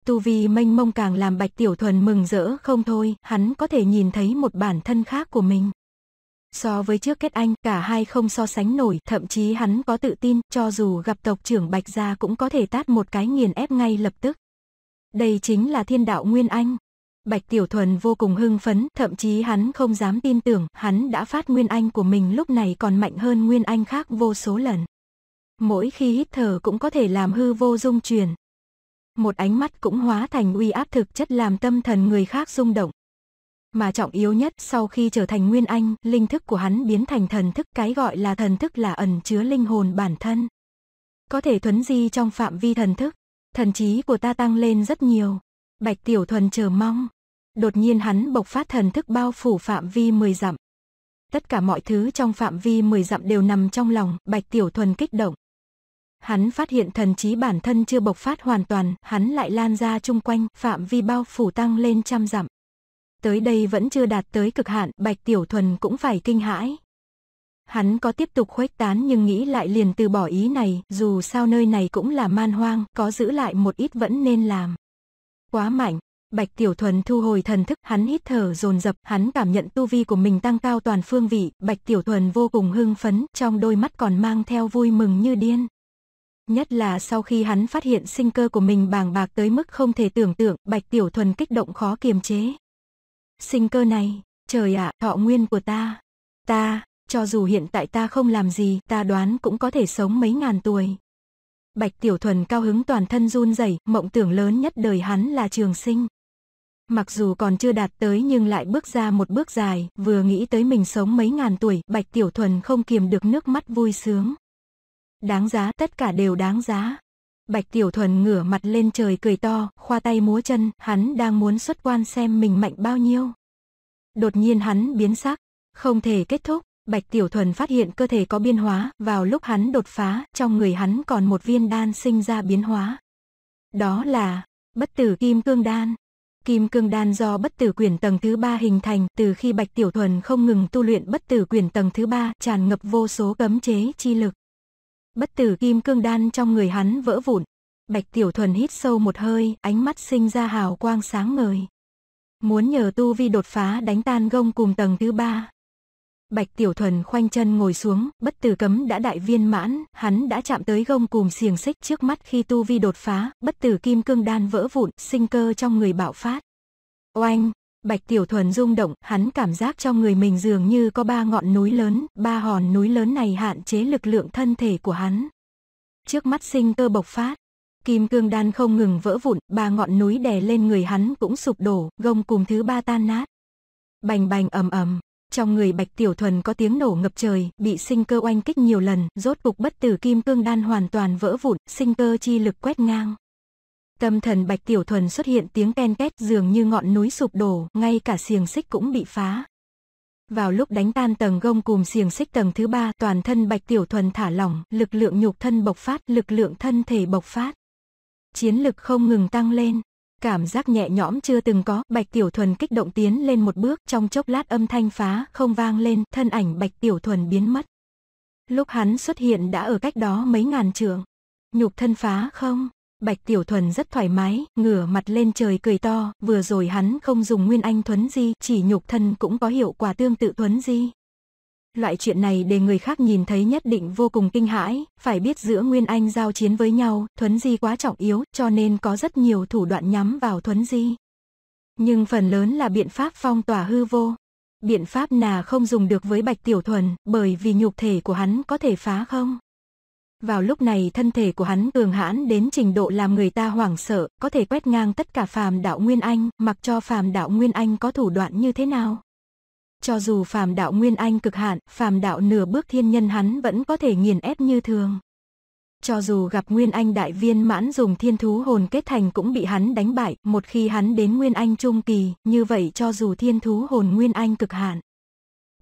Tu vi mênh mông càng làm Bạch Tiểu Thuần mừng rỡ không thôi, hắn có thể nhìn thấy một bản thân khác của mình. So với trước kết anh, cả hai không so sánh nổi, thậm chí hắn có tự tin, cho dù gặp tộc trưởng Bạch Gia cũng có thể tát một cái nghiền ép ngay lập tức. Đây chính là thiên đạo Nguyên Anh. Bạch Tiểu Thuần vô cùng hưng phấn, thậm chí hắn không dám tin tưởng, hắn đã phát Nguyên Anh của mình lúc này còn mạnh hơn Nguyên Anh khác vô số lần. Mỗi khi hít thở cũng có thể làm hư vô dung truyền. Một ánh mắt cũng hóa thành uy áp thực chất làm tâm thần người khác rung động. Mà trọng yếu nhất sau khi trở thành nguyên anh, linh thức của hắn biến thành thần thức cái gọi là thần thức là ẩn chứa linh hồn bản thân. Có thể thuấn di trong phạm vi thần thức, thần trí của ta tăng lên rất nhiều. Bạch Tiểu Thuần chờ mong. Đột nhiên hắn bộc phát thần thức bao phủ phạm vi 10 dặm. Tất cả mọi thứ trong phạm vi 10 dặm đều nằm trong lòng, Bạch Tiểu Thuần kích động. Hắn phát hiện thần trí bản thân chưa bộc phát hoàn toàn, hắn lại lan ra chung quanh, phạm vi bao phủ tăng lên trăm dặm tới đây vẫn chưa đạt tới cực hạn, Bạch Tiểu Thuần cũng phải kinh hãi. Hắn có tiếp tục khuếch tán nhưng nghĩ lại liền từ bỏ ý này, dù sao nơi này cũng là man hoang, có giữ lại một ít vẫn nên làm. Quá mạnh, Bạch Tiểu Thuần thu hồi thần thức, hắn hít thở dồn dập, hắn cảm nhận tu vi của mình tăng cao toàn phương vị, Bạch Tiểu Thuần vô cùng hưng phấn, trong đôi mắt còn mang theo vui mừng như điên. Nhất là sau khi hắn phát hiện sinh cơ của mình bàng bạc tới mức không thể tưởng tượng, Bạch Tiểu Thuần kích động khó kiềm chế sinh cơ này, trời ạ, à, thọ nguyên của ta. Ta, cho dù hiện tại ta không làm gì, ta đoán cũng có thể sống mấy ngàn tuổi. Bạch Tiểu Thuần cao hứng toàn thân run rẩy, mộng tưởng lớn nhất đời hắn là trường sinh. Mặc dù còn chưa đạt tới nhưng lại bước ra một bước dài, vừa nghĩ tới mình sống mấy ngàn tuổi, Bạch Tiểu Thuần không kiềm được nước mắt vui sướng. Đáng giá, tất cả đều đáng giá. Bạch Tiểu Thuần ngửa mặt lên trời cười to, khoa tay múa chân, hắn đang muốn xuất quan xem mình mạnh bao nhiêu. Đột nhiên hắn biến sắc, không thể kết thúc, Bạch Tiểu Thuần phát hiện cơ thể có biên hóa, vào lúc hắn đột phá, trong người hắn còn một viên đan sinh ra biến hóa. Đó là bất tử kim cương đan. Kim cương đan do bất tử quyển tầng thứ ba hình thành từ khi Bạch Tiểu Thuần không ngừng tu luyện bất tử quyển tầng thứ ba tràn ngập vô số cấm chế chi lực. Bất tử kim cương đan trong người hắn vỡ vụn. Bạch Tiểu Thuần hít sâu một hơi, ánh mắt sinh ra hào quang sáng ngời. Muốn nhờ tu vi đột phá đánh tan gông cùng tầng thứ ba. Bạch Tiểu Thuần khoanh chân ngồi xuống, bất tử cấm đã đại viên mãn, hắn đã chạm tới gông cùng xiềng xích trước mắt khi tu vi đột phá, bất tử kim cương đan vỡ vụn, sinh cơ trong người bạo phát. Oanh, Bạch Tiểu Thuần rung động, hắn cảm giác trong người mình dường như có ba ngọn núi lớn, ba hòn núi lớn này hạn chế lực lượng thân thể của hắn. Trước mắt sinh cơ bộc phát, kim cương đan không ngừng vỡ vụn, ba ngọn núi đè lên người hắn cũng sụp đổ, gông cùng thứ ba tan nát. Bành bành ầm ầm, trong người Bạch Tiểu Thuần có tiếng nổ ngập trời, bị sinh cơ oanh kích nhiều lần, rốt cục bất tử kim cương đan hoàn toàn vỡ vụn, sinh cơ chi lực quét ngang. Tâm thần Bạch Tiểu Thuần xuất hiện tiếng ken két dường như ngọn núi sụp đổ, ngay cả xiềng xích cũng bị phá. Vào lúc đánh tan tầng gông cùm xiềng xích tầng thứ ba, toàn thân Bạch Tiểu Thuần thả lỏng, lực lượng nhục thân bộc phát, lực lượng thân thể bộc phát. Chiến lực không ngừng tăng lên, cảm giác nhẹ nhõm chưa từng có, Bạch Tiểu Thuần kích động tiến lên một bước, trong chốc lát âm thanh phá không vang lên, thân ảnh Bạch Tiểu Thuần biến mất. Lúc hắn xuất hiện đã ở cách đó mấy ngàn trượng. Nhục thân phá không, Bạch Tiểu Thuần rất thoải mái, ngửa mặt lên trời cười to, vừa rồi hắn không dùng nguyên anh thuấn di, chỉ nhục thân cũng có hiệu quả tương tự thuấn di. Loại chuyện này để người khác nhìn thấy nhất định vô cùng kinh hãi, phải biết giữa Nguyên Anh giao chiến với nhau, thuấn di quá trọng yếu, cho nên có rất nhiều thủ đoạn nhắm vào thuấn di. Nhưng phần lớn là biện pháp phong tỏa hư vô. Biện pháp nà không dùng được với Bạch Tiểu Thuần, bởi vì nhục thể của hắn có thể phá không. Vào lúc này thân thể của hắn cường hãn đến trình độ làm người ta hoảng sợ, có thể quét ngang tất cả phàm đạo Nguyên Anh, mặc cho phàm đạo Nguyên Anh có thủ đoạn như thế nào. Cho dù phàm đạo Nguyên Anh cực hạn, phàm đạo nửa bước thiên nhân hắn vẫn có thể nghiền ép như thường. Cho dù gặp Nguyên Anh đại viên mãn dùng thiên thú hồn kết thành cũng bị hắn đánh bại, một khi hắn đến Nguyên Anh trung kỳ, như vậy cho dù thiên thú hồn Nguyên Anh cực hạn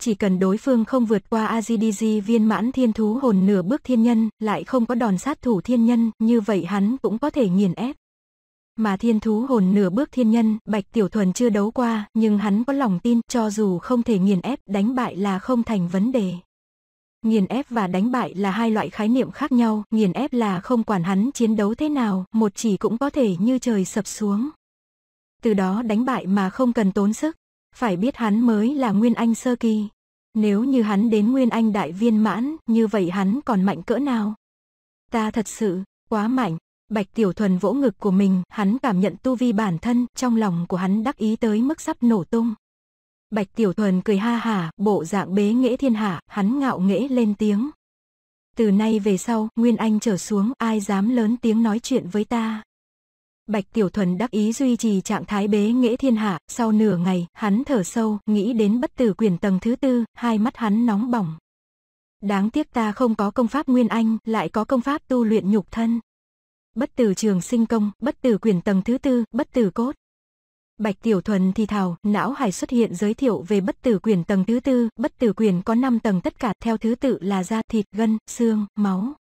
chỉ cần đối phương không vượt qua AGDG viên mãn thiên thú hồn nửa bước thiên nhân, lại không có đòn sát thủ thiên nhân, như vậy hắn cũng có thể nghiền ép. Mà thiên thú hồn nửa bước thiên nhân, Bạch Tiểu Thuần chưa đấu qua, nhưng hắn có lòng tin cho dù không thể nghiền ép, đánh bại là không thành vấn đề. Nghiền ép và đánh bại là hai loại khái niệm khác nhau, nghiền ép là không quản hắn chiến đấu thế nào, một chỉ cũng có thể như trời sập xuống. Từ đó đánh bại mà không cần tốn sức, phải biết hắn mới là Nguyên Anh sơ kỳ. Nếu như hắn đến Nguyên Anh đại viên mãn, như vậy hắn còn mạnh cỡ nào? Ta thật sự, quá mạnh. Bạch Tiểu Thuần vỗ ngực của mình, hắn cảm nhận tu vi bản thân, trong lòng của hắn đắc ý tới mức sắp nổ tung. Bạch Tiểu Thuần cười ha hà bộ dạng bế nghễ thiên hạ, hắn ngạo nghễ lên tiếng. Từ nay về sau, Nguyên Anh trở xuống, ai dám lớn tiếng nói chuyện với ta. Bạch Tiểu Thuần đắc ý duy trì trạng thái bế nghệ thiên hạ, sau nửa ngày, hắn thở sâu, nghĩ đến bất tử quyền tầng thứ tư, hai mắt hắn nóng bỏng. Đáng tiếc ta không có công pháp nguyên anh, lại có công pháp tu luyện nhục thân. Bất tử trường sinh công, bất tử quyền tầng thứ tư, bất tử cốt. Bạch Tiểu Thuần thì thào, não hải xuất hiện giới thiệu về bất tử quyền tầng thứ tư, bất tử quyền có 5 tầng tất cả theo thứ tự là da, thịt, gân, xương, máu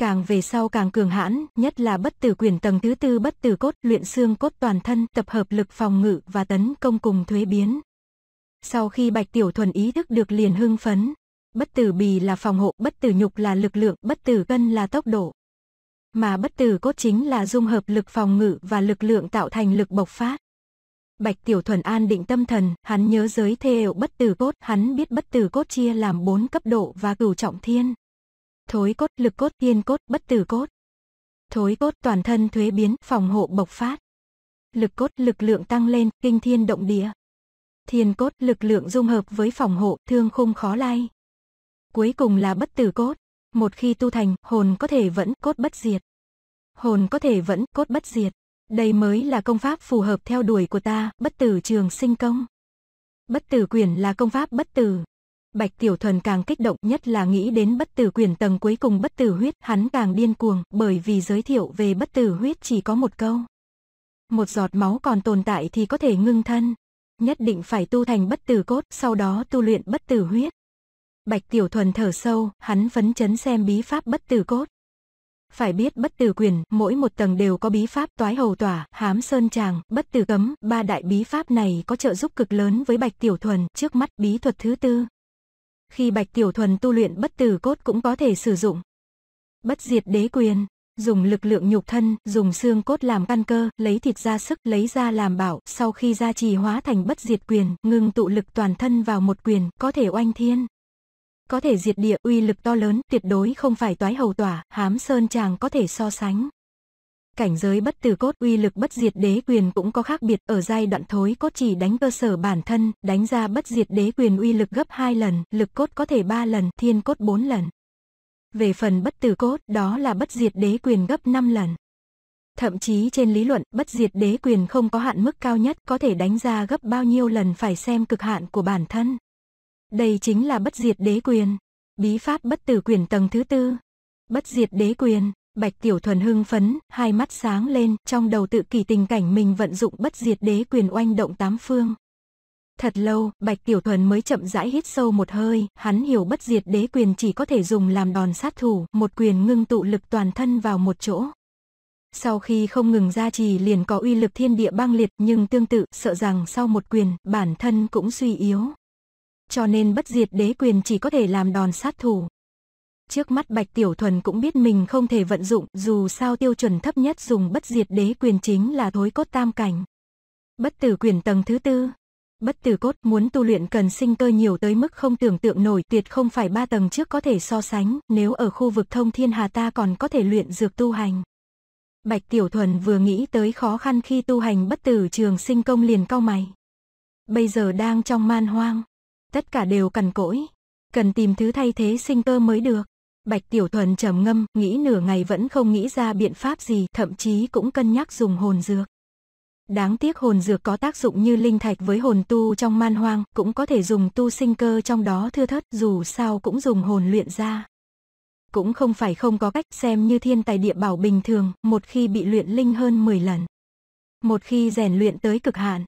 càng về sau càng cường hãn, nhất là bất tử quyền tầng thứ tư bất tử cốt, luyện xương cốt toàn thân, tập hợp lực phòng ngự và tấn công cùng thuế biến. Sau khi Bạch Tiểu Thuần ý thức được liền hưng phấn, bất tử bì là phòng hộ, bất tử nhục là lực lượng, bất tử cân là tốc độ. Mà bất tử cốt chính là dung hợp lực phòng ngự và lực lượng tạo thành lực bộc phát. Bạch Tiểu Thuần an định tâm thần, hắn nhớ giới thê bất tử cốt, hắn biết bất tử cốt chia làm 4 cấp độ và cửu trọng thiên thối cốt, lực cốt, tiên cốt, bất tử cốt. Thối cốt toàn thân thuế biến, phòng hộ bộc phát. Lực cốt, lực lượng tăng lên, kinh thiên động địa. Thiên cốt, lực lượng dung hợp với phòng hộ, thương khung khó lai. Cuối cùng là bất tử cốt. Một khi tu thành, hồn có thể vẫn, cốt bất diệt. Hồn có thể vẫn, cốt bất diệt. Đây mới là công pháp phù hợp theo đuổi của ta, bất tử trường sinh công. Bất tử quyển là công pháp bất tử. Bạch Tiểu Thuần càng kích động nhất là nghĩ đến bất tử quyền tầng cuối cùng bất tử huyết, hắn càng điên cuồng, bởi vì giới thiệu về bất tử huyết chỉ có một câu. Một giọt máu còn tồn tại thì có thể ngưng thân, nhất định phải tu thành bất tử cốt, sau đó tu luyện bất tử huyết. Bạch Tiểu Thuần thở sâu, hắn phấn chấn xem bí pháp bất tử cốt. Phải biết bất tử quyền, mỗi một tầng đều có bí pháp toái hầu tỏa, hám sơn tràng, bất tử cấm, ba đại bí pháp này có trợ giúp cực lớn với Bạch Tiểu Thuần, trước mắt bí thuật thứ tư, khi Bạch Tiểu Thuần tu luyện bất tử cốt cũng có thể sử dụng. Bất diệt đế quyền, dùng lực lượng nhục thân, dùng xương cốt làm căn cơ, lấy thịt ra sức, lấy ra làm bảo, sau khi ra trì hóa thành bất diệt quyền, ngưng tụ lực toàn thân vào một quyền, có thể oanh thiên. Có thể diệt địa, uy lực to lớn, tuyệt đối không phải toái hầu tỏa, hám sơn chàng có thể so sánh cảnh giới bất tử cốt uy lực bất diệt đế quyền cũng có khác biệt ở giai đoạn thối cốt chỉ đánh cơ sở bản thân đánh ra bất diệt đế quyền uy lực gấp 2 lần lực cốt có thể 3 lần thiên cốt 4 lần về phần bất tử cốt đó là bất diệt đế quyền gấp 5 lần thậm chí trên lý luận bất diệt đế quyền không có hạn mức cao nhất có thể đánh ra gấp bao nhiêu lần phải xem cực hạn của bản thân đây chính là bất diệt đế quyền bí pháp bất tử quyền tầng thứ tư bất diệt đế quyền Bạch Tiểu Thuần hưng phấn, hai mắt sáng lên, trong đầu tự kỳ tình cảnh mình vận dụng bất diệt đế quyền oanh động tám phương. Thật lâu, Bạch Tiểu Thuần mới chậm rãi hít sâu một hơi, hắn hiểu bất diệt đế quyền chỉ có thể dùng làm đòn sát thủ, một quyền ngưng tụ lực toàn thân vào một chỗ. Sau khi không ngừng ra trì liền có uy lực thiên địa băng liệt nhưng tương tự sợ rằng sau một quyền bản thân cũng suy yếu. Cho nên bất diệt đế quyền chỉ có thể làm đòn sát thủ. Trước mắt Bạch Tiểu Thuần cũng biết mình không thể vận dụng, dù sao tiêu chuẩn thấp nhất dùng bất diệt đế quyền chính là thối cốt tam cảnh. Bất tử quyền tầng thứ tư. Bất tử cốt muốn tu luyện cần sinh cơ nhiều tới mức không tưởng tượng nổi tuyệt không phải ba tầng trước có thể so sánh, nếu ở khu vực thông thiên hà ta còn có thể luyện dược tu hành. Bạch Tiểu Thuần vừa nghĩ tới khó khăn khi tu hành bất tử trường sinh công liền cau mày. Bây giờ đang trong man hoang, tất cả đều cần cỗi, cần tìm thứ thay thế sinh cơ mới được. Bạch Tiểu Thuần trầm ngâm, nghĩ nửa ngày vẫn không nghĩ ra biện pháp gì, thậm chí cũng cân nhắc dùng hồn dược. Đáng tiếc hồn dược có tác dụng như linh thạch với hồn tu trong man hoang, cũng có thể dùng tu sinh cơ trong đó thưa thất dù sao cũng dùng hồn luyện ra. Cũng không phải không có cách xem như thiên tài địa bảo bình thường, một khi bị luyện linh hơn 10 lần. Một khi rèn luyện tới cực hạn,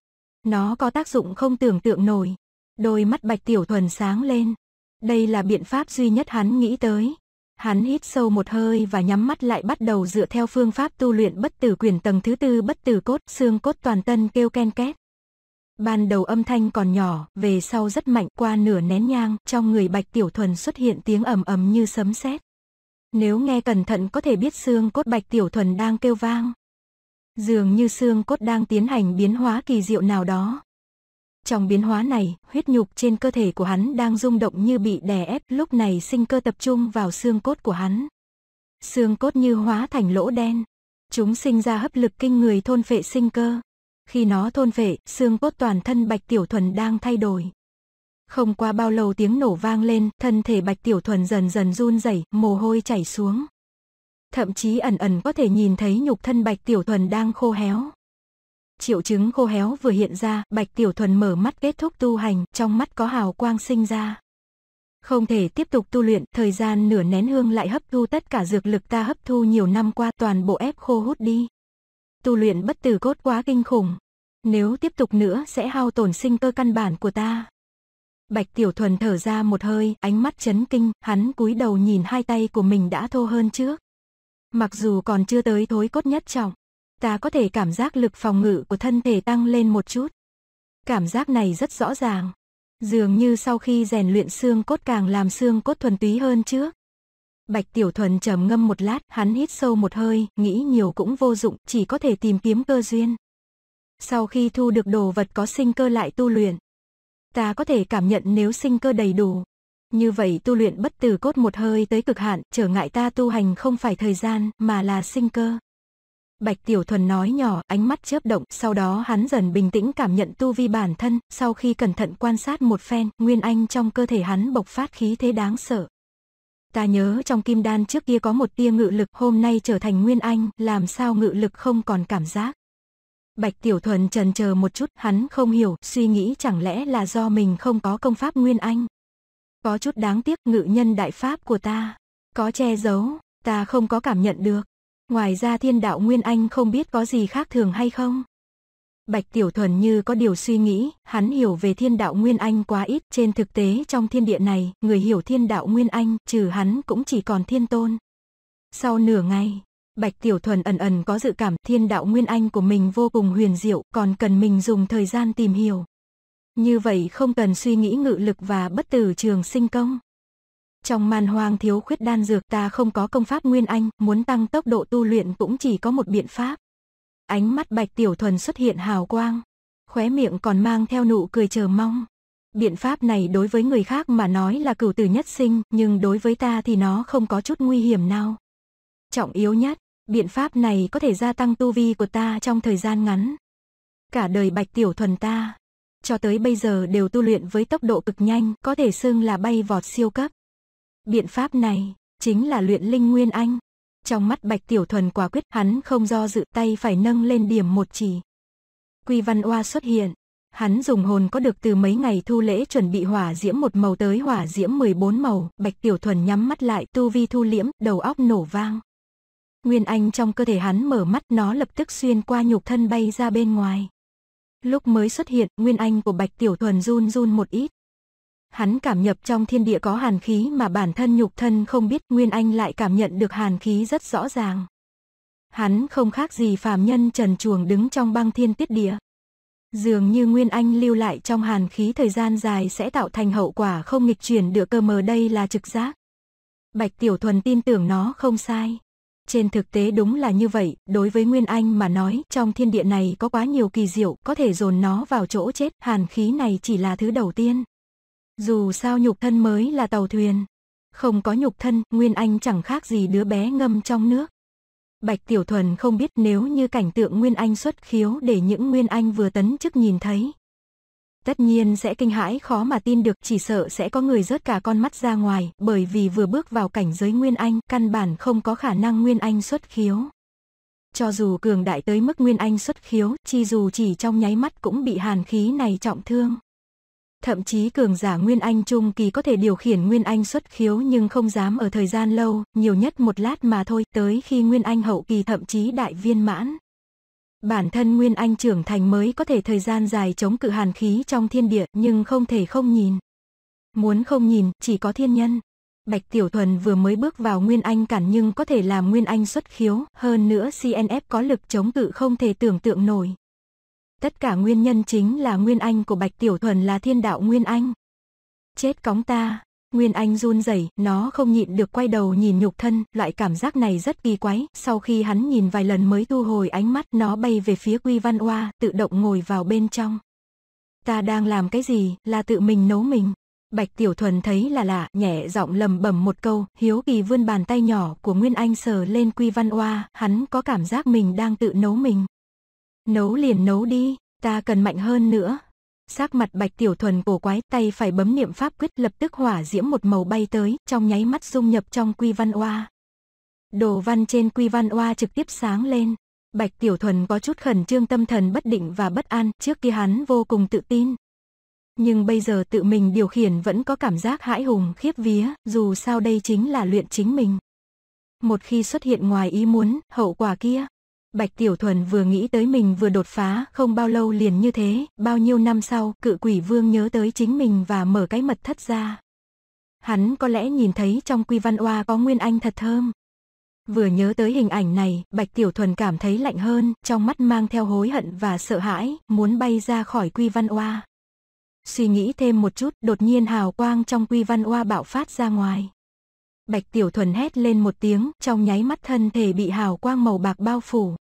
nó có tác dụng không tưởng tượng nổi. Đôi mắt bạch tiểu thuần sáng lên. Đây là biện pháp duy nhất hắn nghĩ tới. Hắn hít sâu một hơi và nhắm mắt lại bắt đầu dựa theo phương pháp tu luyện bất tử quyền tầng thứ tư bất tử cốt, xương cốt toàn tân kêu ken két. Ban đầu âm thanh còn nhỏ, về sau rất mạnh qua nửa nén nhang, trong người Bạch Tiểu Thuần xuất hiện tiếng ầm ầm như sấm sét. Nếu nghe cẩn thận có thể biết xương cốt Bạch Tiểu Thuần đang kêu vang. Dường như xương cốt đang tiến hành biến hóa kỳ diệu nào đó. Trong biến hóa này, huyết nhục trên cơ thể của hắn đang rung động như bị đè ép, lúc này sinh cơ tập trung vào xương cốt của hắn. Xương cốt như hóa thành lỗ đen. Chúng sinh ra hấp lực kinh người thôn phệ sinh cơ. Khi nó thôn phệ, xương cốt toàn thân Bạch Tiểu Thuần đang thay đổi. Không qua bao lâu tiếng nổ vang lên, thân thể Bạch Tiểu Thuần dần dần run rẩy, mồ hôi chảy xuống. Thậm chí ẩn ẩn có thể nhìn thấy nhục thân Bạch Tiểu Thuần đang khô héo triệu chứng khô héo vừa hiện ra, Bạch Tiểu Thuần mở mắt kết thúc tu hành, trong mắt có hào quang sinh ra. Không thể tiếp tục tu luyện, thời gian nửa nén hương lại hấp thu tất cả dược lực ta hấp thu nhiều năm qua toàn bộ ép khô hút đi. Tu luyện bất tử cốt quá kinh khủng. Nếu tiếp tục nữa sẽ hao tổn sinh cơ căn bản của ta. Bạch Tiểu Thuần thở ra một hơi, ánh mắt chấn kinh, hắn cúi đầu nhìn hai tay của mình đã thô hơn trước. Mặc dù còn chưa tới thối cốt nhất trọng, ta có thể cảm giác lực phòng ngự của thân thể tăng lên một chút. Cảm giác này rất rõ ràng. Dường như sau khi rèn luyện xương cốt càng làm xương cốt thuần túy hơn trước. Bạch Tiểu Thuần trầm ngâm một lát, hắn hít sâu một hơi, nghĩ nhiều cũng vô dụng, chỉ có thể tìm kiếm cơ duyên. Sau khi thu được đồ vật có sinh cơ lại tu luyện. Ta có thể cảm nhận nếu sinh cơ đầy đủ. Như vậy tu luyện bất tử cốt một hơi tới cực hạn, trở ngại ta tu hành không phải thời gian, mà là sinh cơ. Bạch Tiểu Thuần nói nhỏ, ánh mắt chớp động, sau đó hắn dần bình tĩnh cảm nhận tu vi bản thân, sau khi cẩn thận quan sát một phen, Nguyên Anh trong cơ thể hắn bộc phát khí thế đáng sợ. Ta nhớ trong kim đan trước kia có một tia ngự lực, hôm nay trở thành Nguyên Anh, làm sao ngự lực không còn cảm giác. Bạch Tiểu Thuần trần chờ một chút, hắn không hiểu, suy nghĩ chẳng lẽ là do mình không có công pháp Nguyên Anh. Có chút đáng tiếc ngự nhân đại pháp của ta, có che giấu, ta không có cảm nhận được. Ngoài ra thiên đạo Nguyên Anh không biết có gì khác thường hay không? Bạch Tiểu Thuần như có điều suy nghĩ, hắn hiểu về thiên đạo Nguyên Anh quá ít, trên thực tế trong thiên địa này, người hiểu thiên đạo Nguyên Anh, trừ hắn cũng chỉ còn thiên tôn. Sau nửa ngày, Bạch Tiểu Thuần ẩn ẩn có dự cảm thiên đạo Nguyên Anh của mình vô cùng huyền diệu, còn cần mình dùng thời gian tìm hiểu. Như vậy không cần suy nghĩ ngự lực và bất tử trường sinh công. Trong man hoang thiếu khuyết đan dược ta không có công pháp nguyên anh, muốn tăng tốc độ tu luyện cũng chỉ có một biện pháp. Ánh mắt bạch tiểu thuần xuất hiện hào quang, khóe miệng còn mang theo nụ cười chờ mong. Biện pháp này đối với người khác mà nói là cửu tử nhất sinh, nhưng đối với ta thì nó không có chút nguy hiểm nào. Trọng yếu nhất, biện pháp này có thể gia tăng tu vi của ta trong thời gian ngắn. Cả đời bạch tiểu thuần ta, cho tới bây giờ đều tu luyện với tốc độ cực nhanh, có thể xưng là bay vọt siêu cấp. Biện pháp này chính là luyện linh nguyên anh. Trong mắt Bạch Tiểu Thuần quả quyết hắn không do dự tay phải nâng lên điểm một chỉ. Quy văn oa xuất hiện. Hắn dùng hồn có được từ mấy ngày thu lễ chuẩn bị hỏa diễm một màu tới hỏa diễm 14 màu, Bạch Tiểu Thuần nhắm mắt lại tu vi thu liễm, đầu óc nổ vang. Nguyên Anh trong cơ thể hắn mở mắt nó lập tức xuyên qua nhục thân bay ra bên ngoài. Lúc mới xuất hiện, Nguyên Anh của Bạch Tiểu Thuần run run một ít hắn cảm nhập trong thiên địa có hàn khí mà bản thân nhục thân không biết Nguyên Anh lại cảm nhận được hàn khí rất rõ ràng. Hắn không khác gì phàm nhân trần chuồng đứng trong băng thiên tiết địa. Dường như Nguyên Anh lưu lại trong hàn khí thời gian dài sẽ tạo thành hậu quả không nghịch chuyển được cơ mờ đây là trực giác. Bạch Tiểu Thuần tin tưởng nó không sai. Trên thực tế đúng là như vậy, đối với Nguyên Anh mà nói, trong thiên địa này có quá nhiều kỳ diệu, có thể dồn nó vào chỗ chết, hàn khí này chỉ là thứ đầu tiên. Dù sao nhục thân mới là tàu thuyền. Không có nhục thân, Nguyên Anh chẳng khác gì đứa bé ngâm trong nước. Bạch Tiểu Thuần không biết nếu như cảnh tượng Nguyên Anh xuất khiếu để những Nguyên Anh vừa tấn chức nhìn thấy. Tất nhiên sẽ kinh hãi khó mà tin được chỉ sợ sẽ có người rớt cả con mắt ra ngoài bởi vì vừa bước vào cảnh giới Nguyên Anh căn bản không có khả năng Nguyên Anh xuất khiếu. Cho dù cường đại tới mức Nguyên Anh xuất khiếu, chi dù chỉ trong nháy mắt cũng bị hàn khí này trọng thương. Thậm chí cường giả Nguyên Anh Trung Kỳ có thể điều khiển Nguyên Anh xuất khiếu nhưng không dám ở thời gian lâu, nhiều nhất một lát mà thôi, tới khi Nguyên Anh hậu kỳ thậm chí đại viên mãn. Bản thân Nguyên Anh trưởng thành mới có thể thời gian dài chống cự hàn khí trong thiên địa nhưng không thể không nhìn. Muốn không nhìn, chỉ có thiên nhân. Bạch Tiểu Thuần vừa mới bước vào Nguyên Anh cản nhưng có thể làm Nguyên Anh xuất khiếu, hơn nữa CNF có lực chống cự không thể tưởng tượng nổi. Tất cả nguyên nhân chính là Nguyên Anh của Bạch Tiểu Thuần là thiên đạo Nguyên Anh. Chết cóng ta, Nguyên Anh run rẩy, nó không nhịn được quay đầu nhìn nhục thân, loại cảm giác này rất kỳ quái, sau khi hắn nhìn vài lần mới thu hồi ánh mắt, nó bay về phía Quy Văn Oa, tự động ngồi vào bên trong. Ta đang làm cái gì, là tự mình nấu mình. Bạch Tiểu Thuần thấy là lạ, nhẹ giọng lầm bẩm một câu, hiếu kỳ vươn bàn tay nhỏ của Nguyên Anh sờ lên Quy Văn Oa, hắn có cảm giác mình đang tự nấu mình. Nấu liền nấu đi, ta cần mạnh hơn nữa. Sắc mặt Bạch Tiểu Thuần cổ quái, tay phải bấm niệm pháp quyết lập tức hỏa diễm một màu bay tới, trong nháy mắt dung nhập trong quy văn oa. Đồ văn trên quy văn oa trực tiếp sáng lên. Bạch Tiểu Thuần có chút khẩn trương tâm thần bất định và bất an, trước kia hắn vô cùng tự tin. Nhưng bây giờ tự mình điều khiển vẫn có cảm giác hãi hùng khiếp vía, dù sao đây chính là luyện chính mình. Một khi xuất hiện ngoài ý muốn, hậu quả kia, Bạch Tiểu Thuần vừa nghĩ tới mình vừa đột phá, không bao lâu liền như thế, bao nhiêu năm sau, cự quỷ vương nhớ tới chính mình và mở cái mật thất ra. Hắn có lẽ nhìn thấy trong quy văn oa có nguyên anh thật thơm. Vừa nhớ tới hình ảnh này, Bạch Tiểu Thuần cảm thấy lạnh hơn, trong mắt mang theo hối hận và sợ hãi, muốn bay ra khỏi quy văn oa. Suy nghĩ thêm một chút, đột nhiên hào quang trong quy văn oa bạo phát ra ngoài. Bạch Tiểu Thuần hét lên một tiếng, trong nháy mắt thân thể bị hào quang màu bạc bao phủ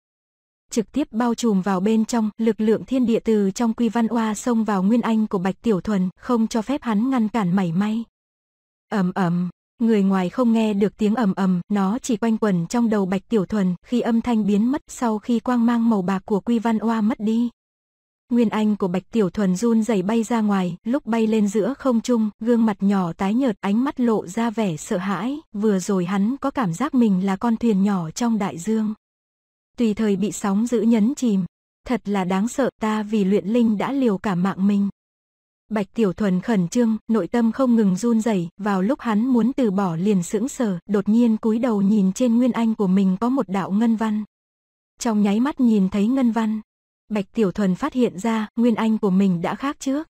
trực tiếp bao trùm vào bên trong, lực lượng thiên địa từ trong quy văn oa xông vào nguyên anh của Bạch Tiểu Thuần, không cho phép hắn ngăn cản mảy may. Ầm ầm, người ngoài không nghe được tiếng ầm ầm, nó chỉ quanh quẩn trong đầu Bạch Tiểu Thuần, khi âm thanh biến mất sau khi quang mang màu bạc của quy văn oa mất đi. Nguyên anh của Bạch Tiểu Thuần run rẩy bay ra ngoài, lúc bay lên giữa không trung, gương mặt nhỏ tái nhợt, ánh mắt lộ ra vẻ sợ hãi, vừa rồi hắn có cảm giác mình là con thuyền nhỏ trong đại dương tùy thời bị sóng giữ nhấn chìm. Thật là đáng sợ ta vì luyện linh đã liều cả mạng mình. Bạch Tiểu Thuần khẩn trương, nội tâm không ngừng run rẩy, vào lúc hắn muốn từ bỏ liền sững sờ, đột nhiên cúi đầu nhìn trên nguyên anh của mình có một đạo ngân văn. Trong nháy mắt nhìn thấy ngân văn, Bạch Tiểu Thuần phát hiện ra, nguyên anh của mình đã khác trước.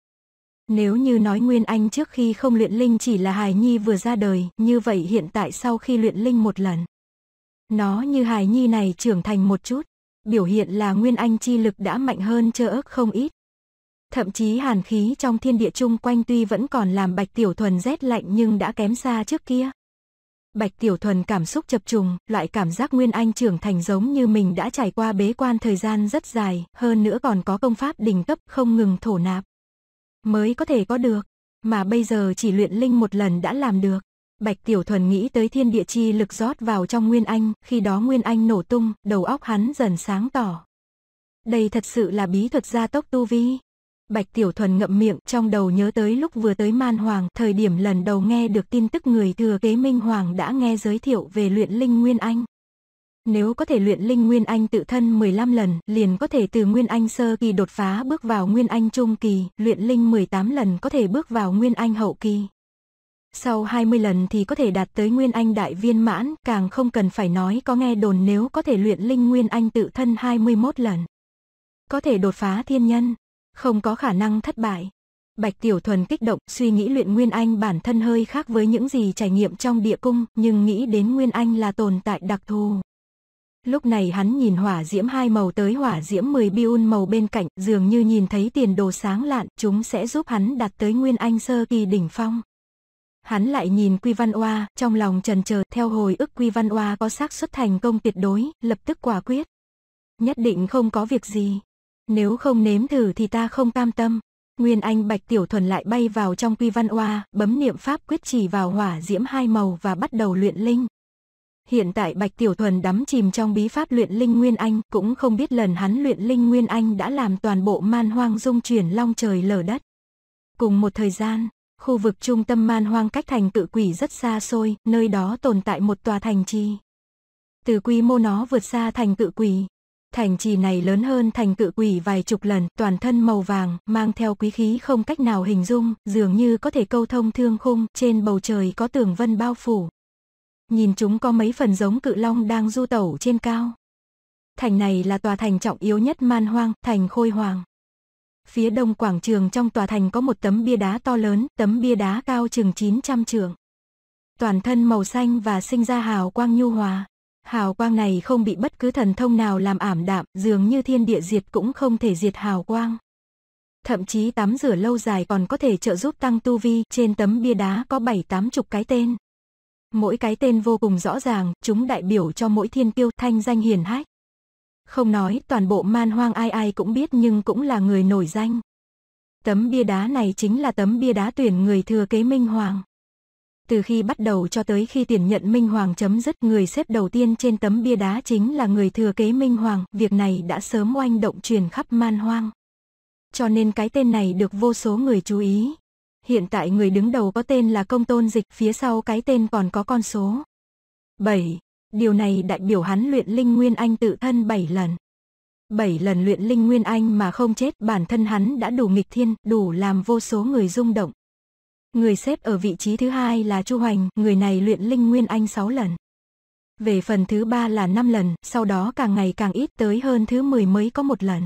Nếu như nói nguyên anh trước khi không luyện linh chỉ là hài nhi vừa ra đời, như vậy hiện tại sau khi luyện linh một lần, nó như hài nhi này trưởng thành một chút, biểu hiện là nguyên anh chi lực đã mạnh hơn chơ ức không ít. Thậm chí hàn khí trong thiên địa chung quanh tuy vẫn còn làm bạch tiểu thuần rét lạnh nhưng đã kém xa trước kia. Bạch Tiểu Thuần cảm xúc chập trùng, loại cảm giác Nguyên Anh trưởng thành giống như mình đã trải qua bế quan thời gian rất dài, hơn nữa còn có công pháp đỉnh cấp không ngừng thổ nạp. Mới có thể có được, mà bây giờ chỉ luyện linh một lần đã làm được. Bạch Tiểu Thuần nghĩ tới thiên địa chi lực rót vào trong Nguyên Anh, khi đó Nguyên Anh nổ tung, đầu óc hắn dần sáng tỏ. Đây thật sự là bí thuật gia tốc tu vi. Bạch Tiểu Thuần ngậm miệng trong đầu nhớ tới lúc vừa tới Man Hoàng, thời điểm lần đầu nghe được tin tức người thừa kế Minh Hoàng đã nghe giới thiệu về luyện linh Nguyên Anh. Nếu có thể luyện linh Nguyên Anh tự thân 15 lần, liền có thể từ Nguyên Anh sơ kỳ đột phá bước vào Nguyên Anh trung kỳ, luyện linh 18 lần có thể bước vào Nguyên Anh hậu kỳ. Sau 20 lần thì có thể đạt tới Nguyên Anh Đại Viên Mãn, càng không cần phải nói có nghe đồn nếu có thể luyện Linh Nguyên Anh tự thân 21 lần. Có thể đột phá thiên nhân, không có khả năng thất bại. Bạch Tiểu Thuần kích động, suy nghĩ luyện Nguyên Anh bản thân hơi khác với những gì trải nghiệm trong địa cung, nhưng nghĩ đến Nguyên Anh là tồn tại đặc thù. Lúc này hắn nhìn hỏa diễm hai màu tới hỏa diễm 10 biun màu bên cạnh, dường như nhìn thấy tiền đồ sáng lạn, chúng sẽ giúp hắn đạt tới Nguyên Anh sơ kỳ đỉnh phong. Hắn lại nhìn Quy Văn Oa, trong lòng trần chờ theo hồi ức Quy Văn Oa có xác suất thành công tuyệt đối, lập tức quả quyết. Nhất định không có việc gì. Nếu không nếm thử thì ta không cam tâm. Nguyên Anh Bạch Tiểu Thuần lại bay vào trong Quy Văn Oa, bấm niệm pháp quyết chỉ vào hỏa diễm hai màu và bắt đầu luyện linh. Hiện tại Bạch Tiểu Thuần đắm chìm trong bí pháp luyện linh Nguyên Anh, cũng không biết lần hắn luyện linh Nguyên Anh đã làm toàn bộ man hoang dung chuyển long trời lở đất. Cùng một thời gian, Khu vực trung tâm man hoang cách thành tự quỷ rất xa xôi, nơi đó tồn tại một tòa thành trì. Từ quy mô nó vượt xa thành tự quỷ. Thành trì này lớn hơn thành tự quỷ vài chục lần, toàn thân màu vàng, mang theo quý khí không cách nào hình dung, dường như có thể câu thông thương khung, trên bầu trời có tường vân bao phủ. Nhìn chúng có mấy phần giống cự long đang du tẩu trên cao. Thành này là tòa thành trọng yếu nhất man hoang, thành khôi hoàng. Phía đông quảng trường trong tòa thành có một tấm bia đá to lớn, tấm bia đá cao chừng 900 trượng. Toàn thân màu xanh và sinh ra hào quang nhu hòa. Hào quang này không bị bất cứ thần thông nào làm ảm đạm, dường như thiên địa diệt cũng không thể diệt hào quang. Thậm chí tắm rửa lâu dài còn có thể trợ giúp tăng tu vi, trên tấm bia đá có 7-8 chục cái tên. Mỗi cái tên vô cùng rõ ràng, chúng đại biểu cho mỗi thiên tiêu thanh danh hiền hách. Không nói toàn bộ man hoang ai ai cũng biết nhưng cũng là người nổi danh. Tấm bia đá này chính là tấm bia đá tuyển người thừa kế Minh Hoàng. Từ khi bắt đầu cho tới khi tiền nhận Minh Hoàng chấm dứt người xếp đầu tiên trên tấm bia đá chính là người thừa kế Minh Hoàng, việc này đã sớm oanh động truyền khắp man hoang. Cho nên cái tên này được vô số người chú ý. Hiện tại người đứng đầu có tên là Công Tôn Dịch, phía sau cái tên còn có con số. 7. Điều này đại biểu hắn luyện linh nguyên anh tự thân 7 lần. 7 lần luyện linh nguyên anh mà không chết bản thân hắn đã đủ nghịch thiên, đủ làm vô số người rung động. Người xếp ở vị trí thứ hai là Chu Hoành, người này luyện linh nguyên anh 6 lần. Về phần thứ ba là 5 lần, sau đó càng ngày càng ít tới hơn thứ 10 mới có một lần.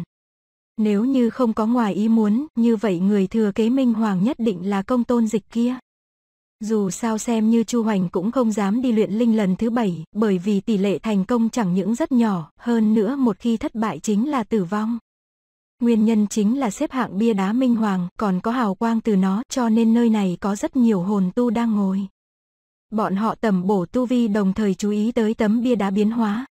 Nếu như không có ngoài ý muốn, như vậy người thừa kế Minh Hoàng nhất định là công tôn dịch kia. Dù sao xem như Chu Hoành cũng không dám đi luyện linh lần thứ bảy, bởi vì tỷ lệ thành công chẳng những rất nhỏ, hơn nữa một khi thất bại chính là tử vong. Nguyên nhân chính là xếp hạng bia đá minh hoàng, còn có hào quang từ nó, cho nên nơi này có rất nhiều hồn tu đang ngồi. Bọn họ tầm bổ tu vi đồng thời chú ý tới tấm bia đá biến hóa.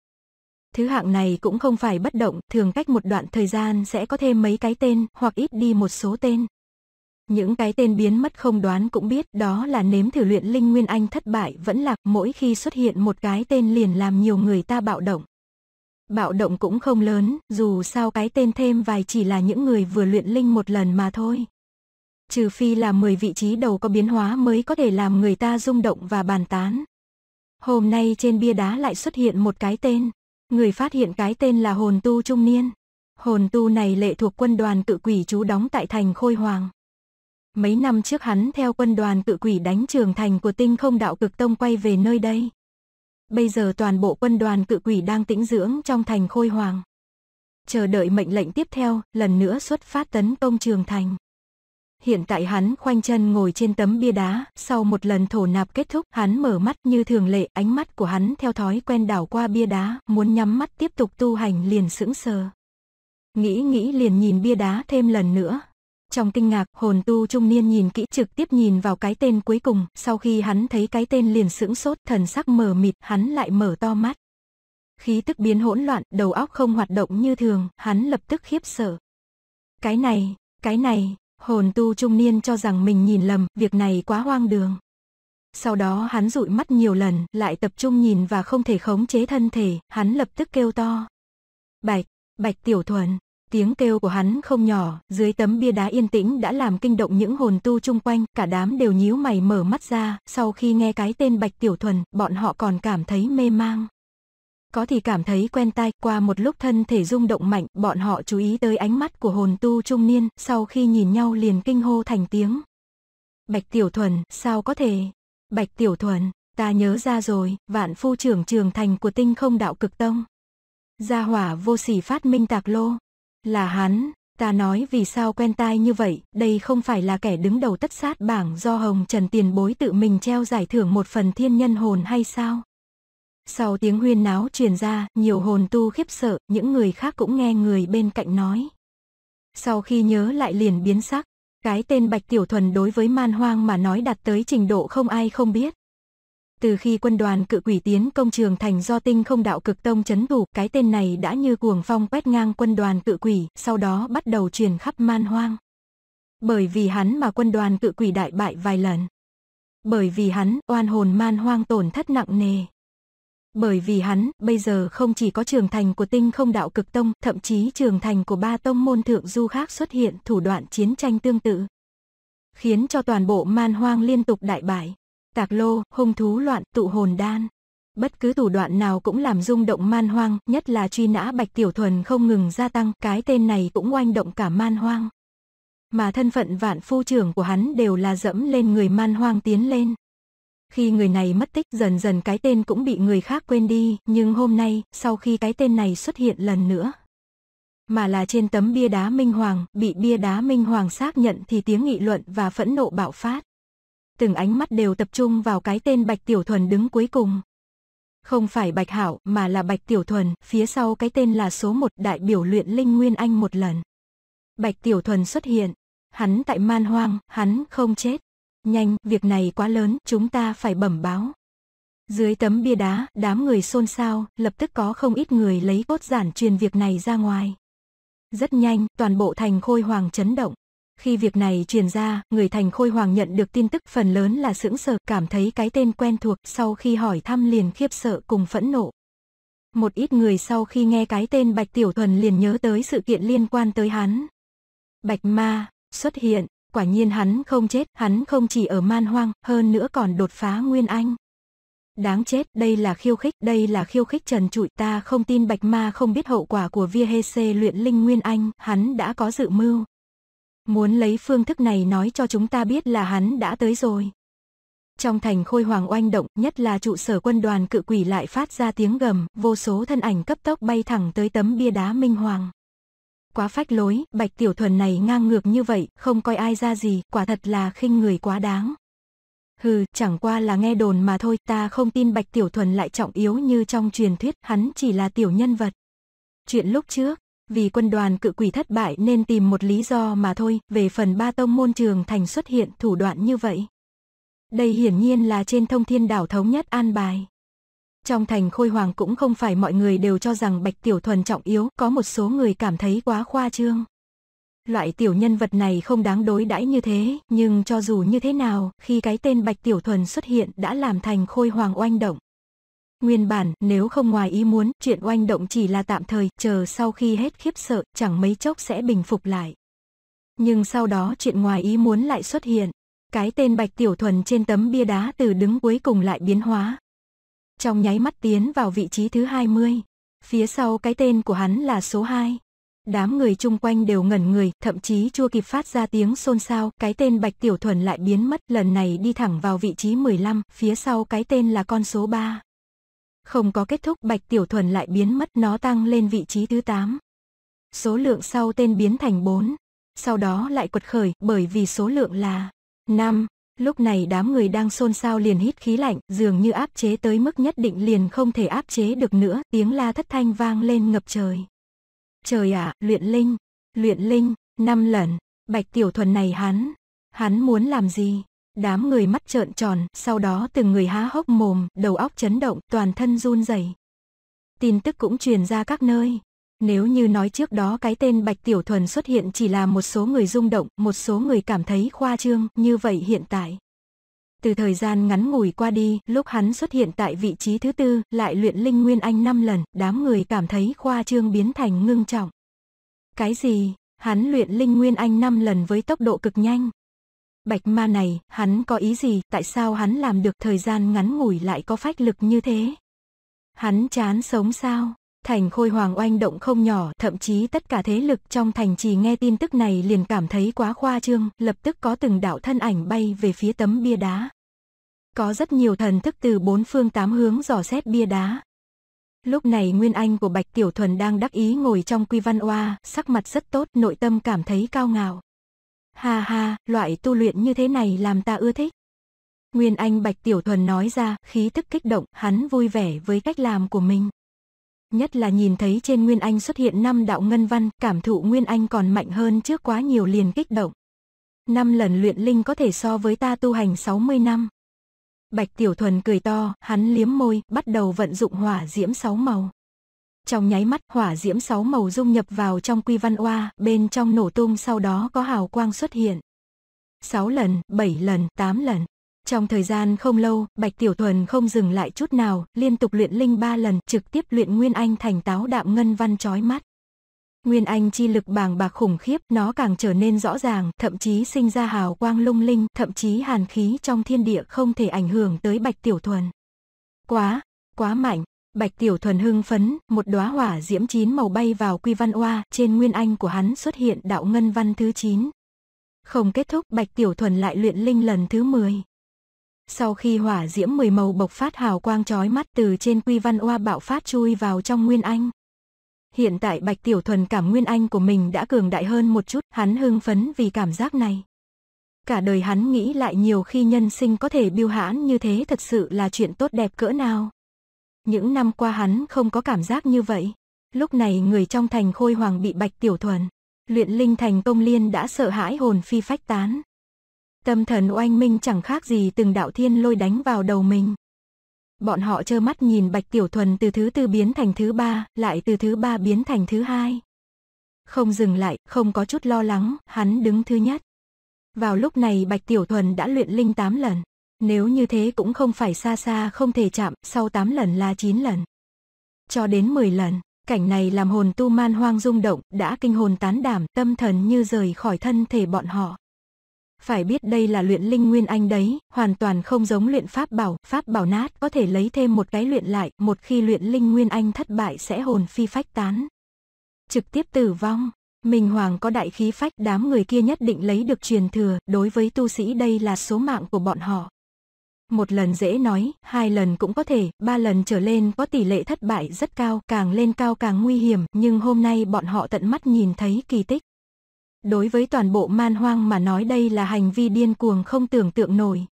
Thứ hạng này cũng không phải bất động, thường cách một đoạn thời gian sẽ có thêm mấy cái tên, hoặc ít đi một số tên những cái tên biến mất không đoán cũng biết đó là nếm thử luyện linh nguyên anh thất bại vẫn lạc mỗi khi xuất hiện một cái tên liền làm nhiều người ta bạo động. Bạo động cũng không lớn, dù sao cái tên thêm vài chỉ là những người vừa luyện linh một lần mà thôi. Trừ phi là 10 vị trí đầu có biến hóa mới có thể làm người ta rung động và bàn tán. Hôm nay trên bia đá lại xuất hiện một cái tên. Người phát hiện cái tên là hồn tu trung niên. Hồn tu này lệ thuộc quân đoàn cự quỷ chú đóng tại thành Khôi Hoàng mấy năm trước hắn theo quân đoàn cự quỷ đánh trường thành của tinh không đạo cực tông quay về nơi đây. Bây giờ toàn bộ quân đoàn cự quỷ đang tĩnh dưỡng trong thành khôi hoàng. Chờ đợi mệnh lệnh tiếp theo, lần nữa xuất phát tấn công trường thành. Hiện tại hắn khoanh chân ngồi trên tấm bia đá, sau một lần thổ nạp kết thúc, hắn mở mắt như thường lệ, ánh mắt của hắn theo thói quen đảo qua bia đá, muốn nhắm mắt tiếp tục tu hành liền sững sờ. Nghĩ nghĩ liền nhìn bia đá thêm lần nữa, trong kinh ngạc, hồn tu trung niên nhìn kỹ trực tiếp nhìn vào cái tên cuối cùng, sau khi hắn thấy cái tên liền sững sốt, thần sắc mờ mịt, hắn lại mở to mắt. Khí tức biến hỗn loạn, đầu óc không hoạt động như thường, hắn lập tức khiếp sợ. Cái này, cái này, hồn tu trung niên cho rằng mình nhìn lầm, việc này quá hoang đường. Sau đó hắn dụi mắt nhiều lần, lại tập trung nhìn và không thể khống chế thân thể, hắn lập tức kêu to. Bạch, Bạch Tiểu Thuần. Tiếng kêu của hắn không nhỏ, dưới tấm bia đá yên tĩnh đã làm kinh động những hồn tu chung quanh, cả đám đều nhíu mày mở mắt ra, sau khi nghe cái tên Bạch Tiểu Thuần, bọn họ còn cảm thấy mê mang. Có thì cảm thấy quen tai, qua một lúc thân thể rung động mạnh, bọn họ chú ý tới ánh mắt của hồn tu trung niên, sau khi nhìn nhau liền kinh hô thành tiếng. Bạch Tiểu Thuần, sao có thể? Bạch Tiểu Thuần, ta nhớ ra rồi, vạn phu trưởng trường thành của tinh không đạo cực tông. Gia hỏa vô sỉ phát minh tạc lô, là hắn, ta nói vì sao quen tai như vậy, đây không phải là kẻ đứng đầu tất sát bảng do Hồng Trần tiền bối tự mình treo giải thưởng một phần thiên nhân hồn hay sao? Sau tiếng huyên náo truyền ra, nhiều hồn tu khiếp sợ, những người khác cũng nghe người bên cạnh nói. Sau khi nhớ lại liền biến sắc, cái tên Bạch Tiểu Thuần đối với man hoang mà nói đạt tới trình độ không ai không biết. Từ khi quân đoàn cự quỷ tiến công trường thành do tinh không đạo cực tông chấn thủ, cái tên này đã như cuồng phong quét ngang quân đoàn cự quỷ, sau đó bắt đầu truyền khắp man hoang. Bởi vì hắn mà quân đoàn cự quỷ đại bại vài lần. Bởi vì hắn, oan hồn man hoang tổn thất nặng nề. Bởi vì hắn, bây giờ không chỉ có trường thành của tinh không đạo cực tông, thậm chí trường thành của ba tông môn thượng du khác xuất hiện thủ đoạn chiến tranh tương tự. Khiến cho toàn bộ man hoang liên tục đại bại tạc lô, hung thú loạn, tụ hồn đan. Bất cứ thủ đoạn nào cũng làm rung động man hoang, nhất là truy nã Bạch Tiểu Thuần không ngừng gia tăng, cái tên này cũng oanh động cả man hoang. Mà thân phận vạn phu trưởng của hắn đều là dẫm lên người man hoang tiến lên. Khi người này mất tích dần dần cái tên cũng bị người khác quên đi, nhưng hôm nay, sau khi cái tên này xuất hiện lần nữa, mà là trên tấm bia đá Minh Hoàng, bị bia đá Minh Hoàng xác nhận thì tiếng nghị luận và phẫn nộ bạo phát từng ánh mắt đều tập trung vào cái tên Bạch Tiểu Thuần đứng cuối cùng. Không phải Bạch Hảo mà là Bạch Tiểu Thuần, phía sau cái tên là số một đại biểu luyện Linh Nguyên Anh một lần. Bạch Tiểu Thuần xuất hiện, hắn tại man hoang, hắn không chết. Nhanh, việc này quá lớn, chúng ta phải bẩm báo. Dưới tấm bia đá, đám người xôn xao, lập tức có không ít người lấy cốt giản truyền việc này ra ngoài. Rất nhanh, toàn bộ thành khôi hoàng chấn động. Khi việc này truyền ra, người thành khôi hoàng nhận được tin tức phần lớn là sững sờ, cảm thấy cái tên quen thuộc, sau khi hỏi thăm liền khiếp sợ cùng phẫn nộ. Một ít người sau khi nghe cái tên Bạch Tiểu Thuần liền nhớ tới sự kiện liên quan tới hắn. Bạch Ma, xuất hiện, quả nhiên hắn không chết, hắn không chỉ ở man hoang, hơn nữa còn đột phá Nguyên Anh. Đáng chết, đây là khiêu khích, đây là khiêu khích trần trụi ta không tin Bạch Ma không biết hậu quả của Via Hê Cê luyện linh Nguyên Anh, hắn đã có dự mưu muốn lấy phương thức này nói cho chúng ta biết là hắn đã tới rồi. Trong thành khôi hoàng oanh động, nhất là trụ sở quân đoàn cự quỷ lại phát ra tiếng gầm, vô số thân ảnh cấp tốc bay thẳng tới tấm bia đá minh hoàng. Quá phách lối, bạch tiểu thuần này ngang ngược như vậy, không coi ai ra gì, quả thật là khinh người quá đáng. Hừ, chẳng qua là nghe đồn mà thôi, ta không tin bạch tiểu thuần lại trọng yếu như trong truyền thuyết, hắn chỉ là tiểu nhân vật. Chuyện lúc trước, vì quân đoàn cự quỷ thất bại nên tìm một lý do mà thôi, về phần ba tông môn trường thành xuất hiện thủ đoạn như vậy. Đây hiển nhiên là trên thông thiên đảo thống nhất an bài. Trong thành khôi hoàng cũng không phải mọi người đều cho rằng Bạch Tiểu Thuần trọng yếu, có một số người cảm thấy quá khoa trương. Loại tiểu nhân vật này không đáng đối đãi như thế, nhưng cho dù như thế nào, khi cái tên Bạch Tiểu Thuần xuất hiện đã làm thành khôi hoàng oanh động. Nguyên bản, nếu không ngoài ý muốn, chuyện oanh động chỉ là tạm thời, chờ sau khi hết khiếp sợ, chẳng mấy chốc sẽ bình phục lại. Nhưng sau đó chuyện ngoài ý muốn lại xuất hiện. Cái tên Bạch Tiểu Thuần trên tấm bia đá từ đứng cuối cùng lại biến hóa. Trong nháy mắt tiến vào vị trí thứ 20. Phía sau cái tên của hắn là số 2. Đám người chung quanh đều ngẩn người, thậm chí chưa kịp phát ra tiếng xôn xao, cái tên Bạch Tiểu Thuần lại biến mất, lần này đi thẳng vào vị trí 15, phía sau cái tên là con số 3. Không có kết thúc Bạch Tiểu Thuần lại biến mất nó tăng lên vị trí thứ 8. Số lượng sau tên biến thành 4, sau đó lại quật khởi bởi vì số lượng là 5. Lúc này đám người đang xôn xao liền hít khí lạnh, dường như áp chế tới mức nhất định liền không thể áp chế được nữa, tiếng la thất thanh vang lên ngập trời. Trời ạ, à, luyện linh, luyện linh, năm lần, bạch tiểu thuần này hắn, hắn muốn làm gì? Đám người mắt trợn tròn, sau đó từng người há hốc mồm, đầu óc chấn động, toàn thân run rẩy. Tin tức cũng truyền ra các nơi. Nếu như nói trước đó cái tên Bạch Tiểu Thuần xuất hiện chỉ là một số người rung động, một số người cảm thấy khoa trương, như vậy hiện tại. Từ thời gian ngắn ngủi qua đi, lúc hắn xuất hiện tại vị trí thứ tư, lại luyện linh nguyên anh 5 lần, đám người cảm thấy khoa trương biến thành ngưng trọng. Cái gì? Hắn luyện linh nguyên anh 5 lần với tốc độ cực nhanh bạch ma này, hắn có ý gì, tại sao hắn làm được thời gian ngắn ngủi lại có phách lực như thế? Hắn chán sống sao? Thành khôi hoàng oanh động không nhỏ, thậm chí tất cả thế lực trong thành trì nghe tin tức này liền cảm thấy quá khoa trương, lập tức có từng đạo thân ảnh bay về phía tấm bia đá. Có rất nhiều thần thức từ bốn phương tám hướng dò xét bia đá. Lúc này Nguyên Anh của Bạch Tiểu Thuần đang đắc ý ngồi trong quy văn oa, sắc mặt rất tốt, nội tâm cảm thấy cao ngạo. Ha ha, loại tu luyện như thế này làm ta ưa thích. Nguyên Anh Bạch Tiểu Thuần nói ra, khí tức kích động, hắn vui vẻ với cách làm của mình. Nhất là nhìn thấy trên Nguyên Anh xuất hiện năm đạo ngân văn, cảm thụ Nguyên Anh còn mạnh hơn trước quá nhiều liền kích động. Năm lần luyện linh có thể so với ta tu hành 60 năm. Bạch Tiểu Thuần cười to, hắn liếm môi, bắt đầu vận dụng hỏa diễm sáu màu. Trong nháy mắt hỏa diễm sáu màu dung nhập vào trong quy văn oa, bên trong nổ tung sau đó có hào quang xuất hiện. sáu lần, bảy lần, tám lần. Trong thời gian không lâu, Bạch Tiểu Thuần không dừng lại chút nào, liên tục luyện linh ba lần, trực tiếp luyện Nguyên Anh thành táo đạm ngân văn chói mắt. Nguyên Anh chi lực bàng bạc khủng khiếp, nó càng trở nên rõ ràng, thậm chí sinh ra hào quang lung linh, thậm chí hàn khí trong thiên địa không thể ảnh hưởng tới Bạch Tiểu Thuần. Quá, quá mạnh, Bạch Tiểu Thuần hưng phấn, một đóa hỏa diễm chín màu bay vào quy văn oa, trên nguyên anh của hắn xuất hiện đạo ngân văn thứ 9. Không kết thúc, Bạch Tiểu Thuần lại luyện linh lần thứ 10. Sau khi hỏa diễm 10 màu bộc phát hào quang chói mắt từ trên quy văn oa bạo phát chui vào trong nguyên anh. Hiện tại Bạch Tiểu Thuần cảm nguyên anh của mình đã cường đại hơn một chút, hắn hưng phấn vì cảm giác này. Cả đời hắn nghĩ lại nhiều khi nhân sinh có thể biêu hãn như thế thật sự là chuyện tốt đẹp cỡ nào. Những năm qua hắn không có cảm giác như vậy. Lúc này người trong thành khôi hoàng bị bạch tiểu thuần. Luyện linh thành công liên đã sợ hãi hồn phi phách tán. Tâm thần oanh minh chẳng khác gì từng đạo thiên lôi đánh vào đầu mình. Bọn họ trơ mắt nhìn bạch tiểu thuần từ thứ tư biến thành thứ ba, lại từ thứ ba biến thành thứ hai. Không dừng lại, không có chút lo lắng, hắn đứng thứ nhất. Vào lúc này bạch tiểu thuần đã luyện linh 8 lần. Nếu như thế cũng không phải xa xa không thể chạm, sau 8 lần là 9 lần. Cho đến 10 lần, cảnh này làm hồn tu man hoang rung động, đã kinh hồn tán đảm, tâm thần như rời khỏi thân thể bọn họ. Phải biết đây là luyện linh nguyên anh đấy, hoàn toàn không giống luyện pháp bảo, pháp bảo nát có thể lấy thêm một cái luyện lại, một khi luyện linh nguyên anh thất bại sẽ hồn phi phách tán. Trực tiếp tử vong, Minh Hoàng có đại khí phách đám người kia nhất định lấy được truyền thừa, đối với tu sĩ đây là số mạng của bọn họ một lần dễ nói, hai lần cũng có thể, ba lần trở lên có tỷ lệ thất bại rất cao, càng lên cao càng nguy hiểm, nhưng hôm nay bọn họ tận mắt nhìn thấy kỳ tích. Đối với toàn bộ man hoang mà nói đây là hành vi điên cuồng không tưởng tượng nổi.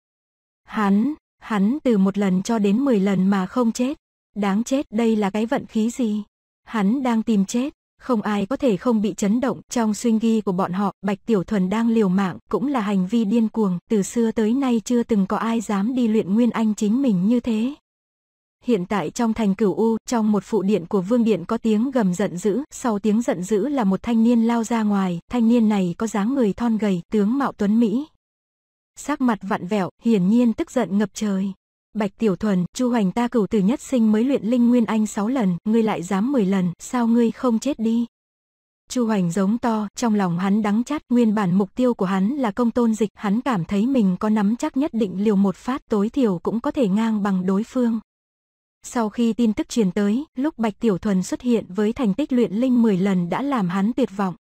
Hắn, hắn từ một lần cho đến 10 lần mà không chết. Đáng chết đây là cái vận khí gì? Hắn đang tìm chết không ai có thể không bị chấn động. Trong suy nghĩ của bọn họ, Bạch Tiểu Thuần đang liều mạng, cũng là hành vi điên cuồng, từ xưa tới nay chưa từng có ai dám đi luyện nguyên anh chính mình như thế. Hiện tại trong thành cửu U, trong một phụ điện của vương điện có tiếng gầm giận dữ, sau tiếng giận dữ là một thanh niên lao ra ngoài, thanh niên này có dáng người thon gầy, tướng mạo tuấn Mỹ. Sắc mặt vặn vẹo, hiển nhiên tức giận ngập trời. Bạch Tiểu Thuần, Chu Hoành ta cửu từ nhất sinh mới luyện linh nguyên anh 6 lần, ngươi lại dám 10 lần, sao ngươi không chết đi? Chu Hoành giống to, trong lòng hắn đắng chát, nguyên bản mục tiêu của hắn là công tôn dịch, hắn cảm thấy mình có nắm chắc nhất định liều một phát tối thiểu cũng có thể ngang bằng đối phương. Sau khi tin tức truyền tới, lúc Bạch Tiểu Thuần xuất hiện với thành tích luyện linh 10 lần đã làm hắn tuyệt vọng.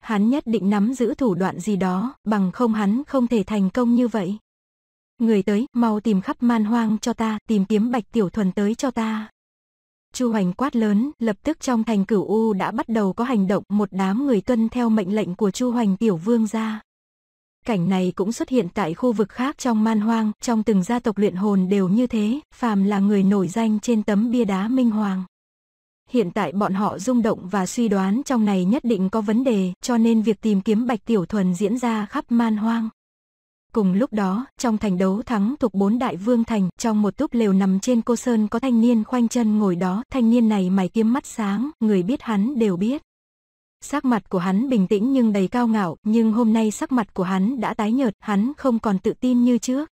Hắn nhất định nắm giữ thủ đoạn gì đó, bằng không hắn không thể thành công như vậy. Người tới, mau tìm khắp man hoang cho ta, tìm kiếm Bạch Tiểu Thuần tới cho ta. Chu Hoành quát lớn, lập tức trong thành cửu U đã bắt đầu có hành động, một đám người tuân theo mệnh lệnh của Chu Hoành Tiểu Vương ra. Cảnh này cũng xuất hiện tại khu vực khác trong man hoang, trong từng gia tộc luyện hồn đều như thế, phàm là người nổi danh trên tấm bia đá minh hoàng. Hiện tại bọn họ rung động và suy đoán trong này nhất định có vấn đề, cho nên việc tìm kiếm Bạch Tiểu Thuần diễn ra khắp man hoang. Cùng lúc đó, trong thành đấu thắng thuộc bốn đại vương thành, trong một túp lều nằm trên cô sơn có thanh niên khoanh chân ngồi đó, thanh niên này mày kiếm mắt sáng, người biết hắn đều biết. Sắc mặt của hắn bình tĩnh nhưng đầy cao ngạo, nhưng hôm nay sắc mặt của hắn đã tái nhợt, hắn không còn tự tin như trước.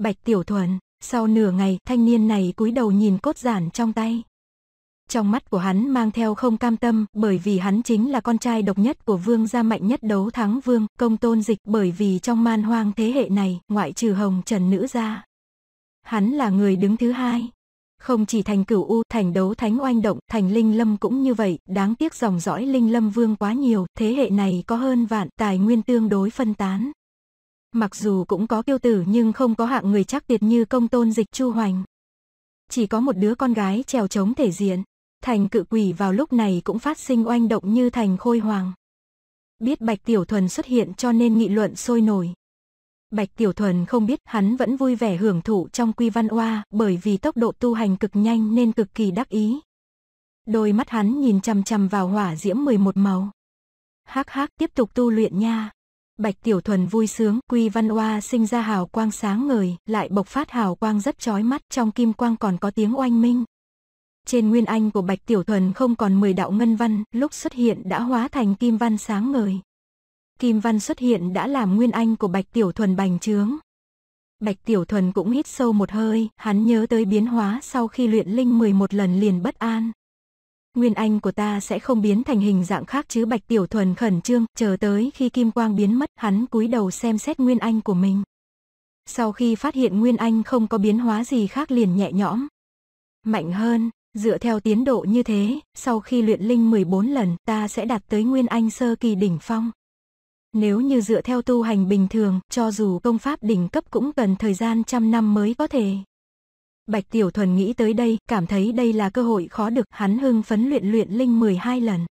Bạch Tiểu Thuần, sau nửa ngày, thanh niên này cúi đầu nhìn cốt giản trong tay trong mắt của hắn mang theo không cam tâm, bởi vì hắn chính là con trai độc nhất của vương gia mạnh nhất đấu thắng vương, công tôn dịch, bởi vì trong man hoang thế hệ này, ngoại trừ hồng trần nữ gia. Hắn là người đứng thứ hai. Không chỉ thành cửu u, thành đấu thánh oanh động, thành linh lâm cũng như vậy, đáng tiếc dòng dõi linh lâm vương quá nhiều, thế hệ này có hơn vạn, tài nguyên tương đối phân tán. Mặc dù cũng có kiêu tử nhưng không có hạng người chắc tiệt như công tôn dịch chu hoành. Chỉ có một đứa con gái trèo chống thể diện thành cự quỷ vào lúc này cũng phát sinh oanh động như thành khôi hoàng. Biết Bạch Tiểu Thuần xuất hiện cho nên nghị luận sôi nổi. Bạch Tiểu Thuần không biết hắn vẫn vui vẻ hưởng thụ trong quy văn oa bởi vì tốc độ tu hành cực nhanh nên cực kỳ đắc ý. Đôi mắt hắn nhìn chằm chằm vào hỏa diễm 11 màu. Hắc hắc tiếp tục tu luyện nha. Bạch Tiểu Thuần vui sướng, Quy Văn Oa sinh ra hào quang sáng ngời, lại bộc phát hào quang rất chói mắt, trong kim quang còn có tiếng oanh minh. Trên nguyên anh của Bạch Tiểu Thuần không còn 10 đạo ngân văn, lúc xuất hiện đã hóa thành kim văn sáng ngời. Kim văn xuất hiện đã làm nguyên anh của Bạch Tiểu Thuần bành trướng. Bạch Tiểu Thuần cũng hít sâu một hơi, hắn nhớ tới biến hóa sau khi luyện linh 11 lần liền bất an. Nguyên anh của ta sẽ không biến thành hình dạng khác chứ Bạch Tiểu Thuần khẩn trương, chờ tới khi kim quang biến mất, hắn cúi đầu xem xét nguyên anh của mình. Sau khi phát hiện nguyên anh không có biến hóa gì khác liền nhẹ nhõm. Mạnh hơn, Dựa theo tiến độ như thế, sau khi luyện linh 14 lần, ta sẽ đạt tới nguyên anh sơ kỳ đỉnh phong. Nếu như dựa theo tu hành bình thường, cho dù công pháp đỉnh cấp cũng cần thời gian trăm năm mới có thể. Bạch Tiểu Thuần nghĩ tới đây, cảm thấy đây là cơ hội khó được, hắn hưng phấn luyện luyện linh 12 lần.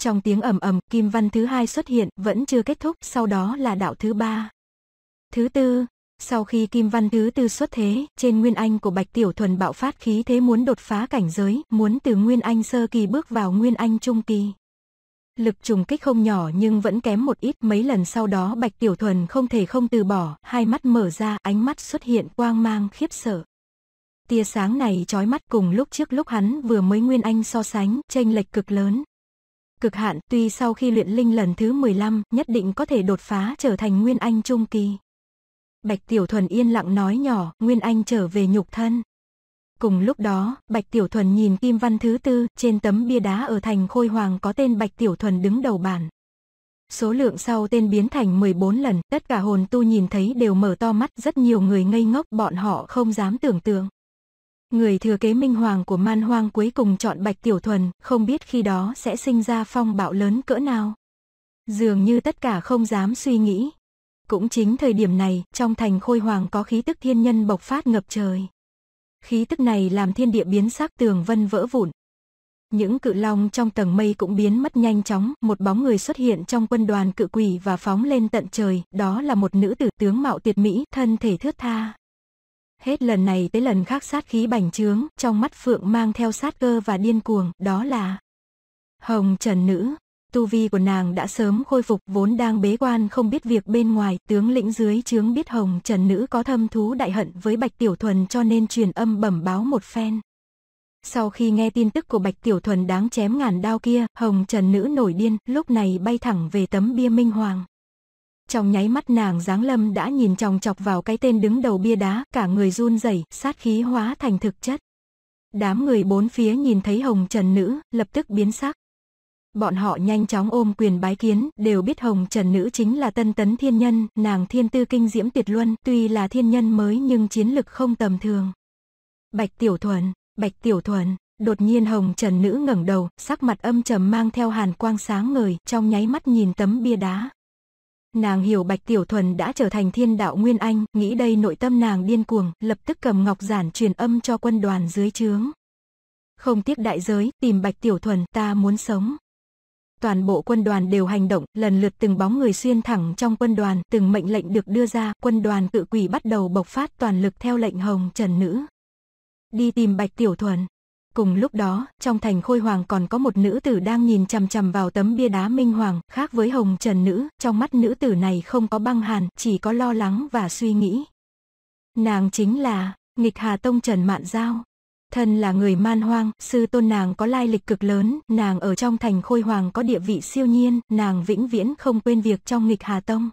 Trong tiếng ầm ầm, kim văn thứ hai xuất hiện, vẫn chưa kết thúc, sau đó là đạo thứ ba. Thứ tư, sau khi Kim Văn Thứ Tư xuất thế, trên Nguyên Anh của Bạch Tiểu Thuần bạo phát khí thế muốn đột phá cảnh giới, muốn từ Nguyên Anh sơ kỳ bước vào Nguyên Anh trung kỳ. Lực trùng kích không nhỏ nhưng vẫn kém một ít, mấy lần sau đó Bạch Tiểu Thuần không thể không từ bỏ, hai mắt mở ra, ánh mắt xuất hiện quang mang khiếp sợ. Tia sáng này trói mắt cùng lúc trước lúc hắn vừa mới Nguyên Anh so sánh, chênh lệch cực lớn. Cực hạn, tuy sau khi luyện linh lần thứ 15, nhất định có thể đột phá trở thành Nguyên Anh trung kỳ. Bạch Tiểu Thuần yên lặng nói nhỏ, Nguyên Anh trở về nhục thân. Cùng lúc đó, Bạch Tiểu Thuần nhìn Kim Văn thứ tư, trên tấm bia đá ở thành Khôi Hoàng có tên Bạch Tiểu Thuần đứng đầu bản. Số lượng sau tên biến thành 14 lần, tất cả hồn tu nhìn thấy đều mở to mắt, rất nhiều người ngây ngốc, bọn họ không dám tưởng tượng. Người thừa kế minh hoàng của man hoang cuối cùng chọn Bạch Tiểu Thuần, không biết khi đó sẽ sinh ra phong bạo lớn cỡ nào. Dường như tất cả không dám suy nghĩ, cũng chính thời điểm này, trong thành khôi hoàng có khí tức thiên nhân bộc phát ngập trời. Khí tức này làm thiên địa biến sắc tường vân vỡ vụn. Những cự long trong tầng mây cũng biến mất nhanh chóng, một bóng người xuất hiện trong quân đoàn cự quỷ và phóng lên tận trời, đó là một nữ tử tướng mạo tuyệt mỹ, thân thể thướt tha. Hết lần này tới lần khác sát khí bành trướng, trong mắt Phượng mang theo sát cơ và điên cuồng, đó là Hồng Trần Nữ, tu vi của nàng đã sớm khôi phục vốn đang bế quan không biết việc bên ngoài, tướng lĩnh dưới chướng biết hồng trần nữ có thâm thú đại hận với Bạch Tiểu Thuần cho nên truyền âm bẩm báo một phen. Sau khi nghe tin tức của Bạch Tiểu Thuần đáng chém ngàn đao kia, hồng trần nữ nổi điên, lúc này bay thẳng về tấm bia minh hoàng. Trong nháy mắt nàng giáng lâm đã nhìn chòng chọc vào cái tên đứng đầu bia đá, cả người run rẩy, sát khí hóa thành thực chất. Đám người bốn phía nhìn thấy hồng trần nữ, lập tức biến sắc. Bọn họ nhanh chóng ôm quyền bái kiến, đều biết Hồng Trần Nữ chính là tân tấn thiên nhân, nàng thiên tư kinh diễm tuyệt luân, tuy là thiên nhân mới nhưng chiến lực không tầm thường. Bạch Tiểu Thuần, Bạch Tiểu Thuần, đột nhiên Hồng Trần Nữ ngẩng đầu, sắc mặt âm trầm mang theo hàn quang sáng ngời, trong nháy mắt nhìn tấm bia đá. Nàng hiểu Bạch Tiểu Thuần đã trở thành thiên đạo Nguyên Anh, nghĩ đây nội tâm nàng điên cuồng, lập tức cầm ngọc giản truyền âm cho quân đoàn dưới trướng. Không tiếc đại giới, tìm Bạch Tiểu Thuần, ta muốn sống toàn bộ quân đoàn đều hành động, lần lượt từng bóng người xuyên thẳng trong quân đoàn, từng mệnh lệnh được đưa ra, quân đoàn cự quỷ bắt đầu bộc phát toàn lực theo lệnh hồng trần nữ. Đi tìm Bạch Tiểu Thuần. Cùng lúc đó, trong thành Khôi Hoàng còn có một nữ tử đang nhìn chằm chằm vào tấm bia đá minh hoàng, khác với Hồng Trần nữ, trong mắt nữ tử này không có băng hàn, chỉ có lo lắng và suy nghĩ. Nàng chính là Nghịch Hà Tông Trần Mạn Giao. Thân là người man hoang, sư tôn nàng có lai lịch cực lớn, nàng ở trong thành khôi hoàng có địa vị siêu nhiên, nàng vĩnh viễn không quên việc trong nghịch hà tông.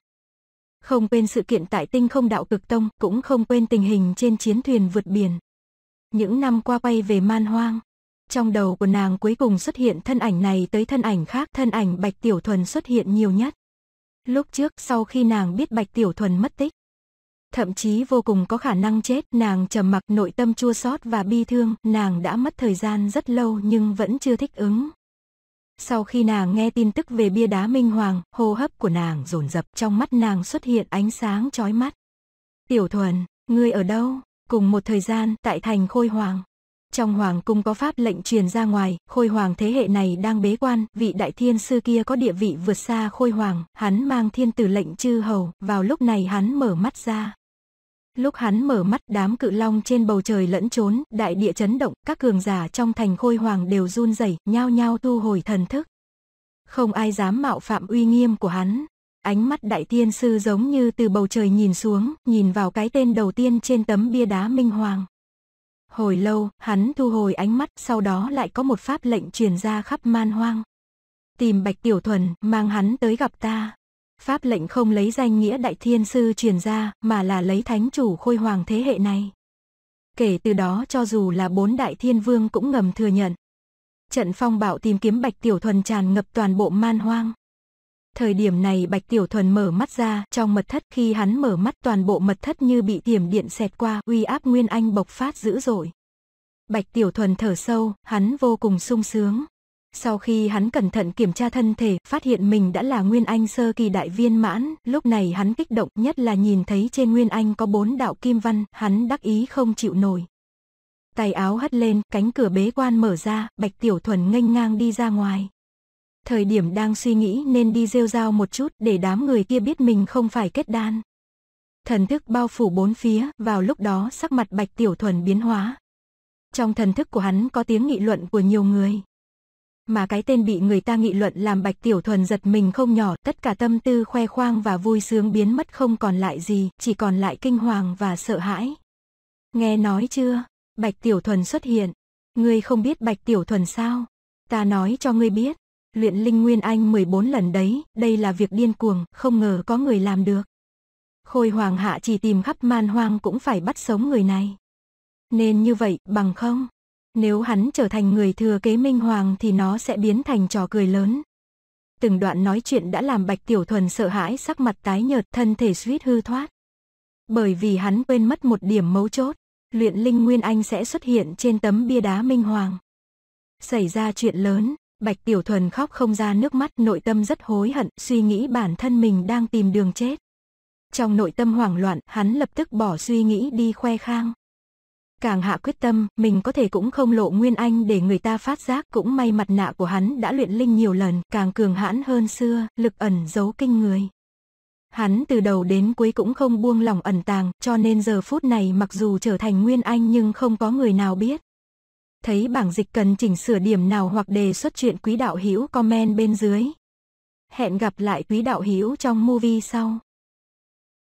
Không quên sự kiện tại tinh không đạo cực tông, cũng không quên tình hình trên chiến thuyền vượt biển. Những năm qua quay về man hoang, trong đầu của nàng cuối cùng xuất hiện thân ảnh này tới thân ảnh khác, thân ảnh Bạch Tiểu Thuần xuất hiện nhiều nhất. Lúc trước sau khi nàng biết Bạch Tiểu Thuần mất tích, thậm chí vô cùng có khả năng chết. Nàng trầm mặc nội tâm chua xót và bi thương, nàng đã mất thời gian rất lâu nhưng vẫn chưa thích ứng. Sau khi nàng nghe tin tức về bia đá minh hoàng, hô hấp của nàng dồn dập trong mắt nàng xuất hiện ánh sáng chói mắt. Tiểu thuần, ngươi ở đâu? Cùng một thời gian tại thành khôi hoàng. Trong hoàng cung có pháp lệnh truyền ra ngoài, khôi hoàng thế hệ này đang bế quan, vị đại thiên sư kia có địa vị vượt xa khôi hoàng, hắn mang thiên tử lệnh chư hầu, vào lúc này hắn mở mắt ra. Lúc hắn mở mắt đám cự long trên bầu trời lẫn trốn, đại địa chấn động, các cường giả trong thành khôi hoàng đều run rẩy, nhao nhao tu hồi thần thức. Không ai dám mạo phạm uy nghiêm của hắn. Ánh mắt đại tiên sư giống như từ bầu trời nhìn xuống, nhìn vào cái tên đầu tiên trên tấm bia đá minh hoàng. Hồi lâu, hắn thu hồi ánh mắt, sau đó lại có một pháp lệnh truyền ra khắp man hoang. Tìm Bạch Tiểu Thuần, mang hắn tới gặp ta. Pháp lệnh không lấy danh nghĩa đại thiên sư truyền ra mà là lấy thánh chủ khôi hoàng thế hệ này. Kể từ đó cho dù là bốn đại thiên vương cũng ngầm thừa nhận. Trận phong bạo tìm kiếm Bạch Tiểu Thuần tràn ngập toàn bộ man hoang. Thời điểm này Bạch Tiểu Thuần mở mắt ra, trong mật thất khi hắn mở mắt toàn bộ mật thất như bị tiềm điện xẹt qua, uy áp Nguyên Anh bộc phát dữ dội. Bạch Tiểu Thuần thở sâu, hắn vô cùng sung sướng. Sau khi hắn cẩn thận kiểm tra thân thể, phát hiện mình đã là Nguyên Anh sơ kỳ đại viên mãn, lúc này hắn kích động nhất là nhìn thấy trên Nguyên Anh có bốn đạo kim văn, hắn đắc ý không chịu nổi. Tay áo hất lên, cánh cửa bế quan mở ra, Bạch Tiểu Thuần nghênh ngang đi ra ngoài. Thời điểm đang suy nghĩ nên đi rêu rao một chút để đám người kia biết mình không phải kết đan. Thần thức bao phủ bốn phía, vào lúc đó sắc mặt Bạch Tiểu Thuần biến hóa. Trong thần thức của hắn có tiếng nghị luận của nhiều người mà cái tên bị người ta nghị luận làm Bạch Tiểu Thuần giật mình không nhỏ, tất cả tâm tư khoe khoang và vui sướng biến mất không còn lại gì, chỉ còn lại kinh hoàng và sợ hãi. Nghe nói chưa, Bạch Tiểu Thuần xuất hiện. Ngươi không biết Bạch Tiểu Thuần sao? Ta nói cho ngươi biết, luyện linh nguyên anh 14 lần đấy, đây là việc điên cuồng, không ngờ có người làm được. Khôi Hoàng Hạ chỉ tìm khắp man hoang cũng phải bắt sống người này. Nên như vậy, bằng không? Nếu hắn trở thành người thừa kế Minh Hoàng thì nó sẽ biến thành trò cười lớn. Từng đoạn nói chuyện đã làm Bạch Tiểu Thuần sợ hãi sắc mặt tái nhợt thân thể suýt hư thoát. Bởi vì hắn quên mất một điểm mấu chốt, luyện linh Nguyên Anh sẽ xuất hiện trên tấm bia đá Minh Hoàng. Xảy ra chuyện lớn, Bạch Tiểu Thuần khóc không ra nước mắt nội tâm rất hối hận suy nghĩ bản thân mình đang tìm đường chết. Trong nội tâm hoảng loạn hắn lập tức bỏ suy nghĩ đi khoe khang. Càng hạ quyết tâm, mình có thể cũng không lộ nguyên anh để người ta phát giác, cũng may mặt nạ của hắn đã luyện linh nhiều lần, càng cường hãn hơn xưa, lực ẩn giấu kinh người. Hắn từ đầu đến cuối cũng không buông lòng ẩn tàng, cho nên giờ phút này mặc dù trở thành nguyên anh nhưng không có người nào biết. Thấy bảng dịch cần chỉnh sửa điểm nào hoặc đề xuất chuyện quý đạo hữu comment bên dưới. Hẹn gặp lại quý đạo hữu trong movie sau.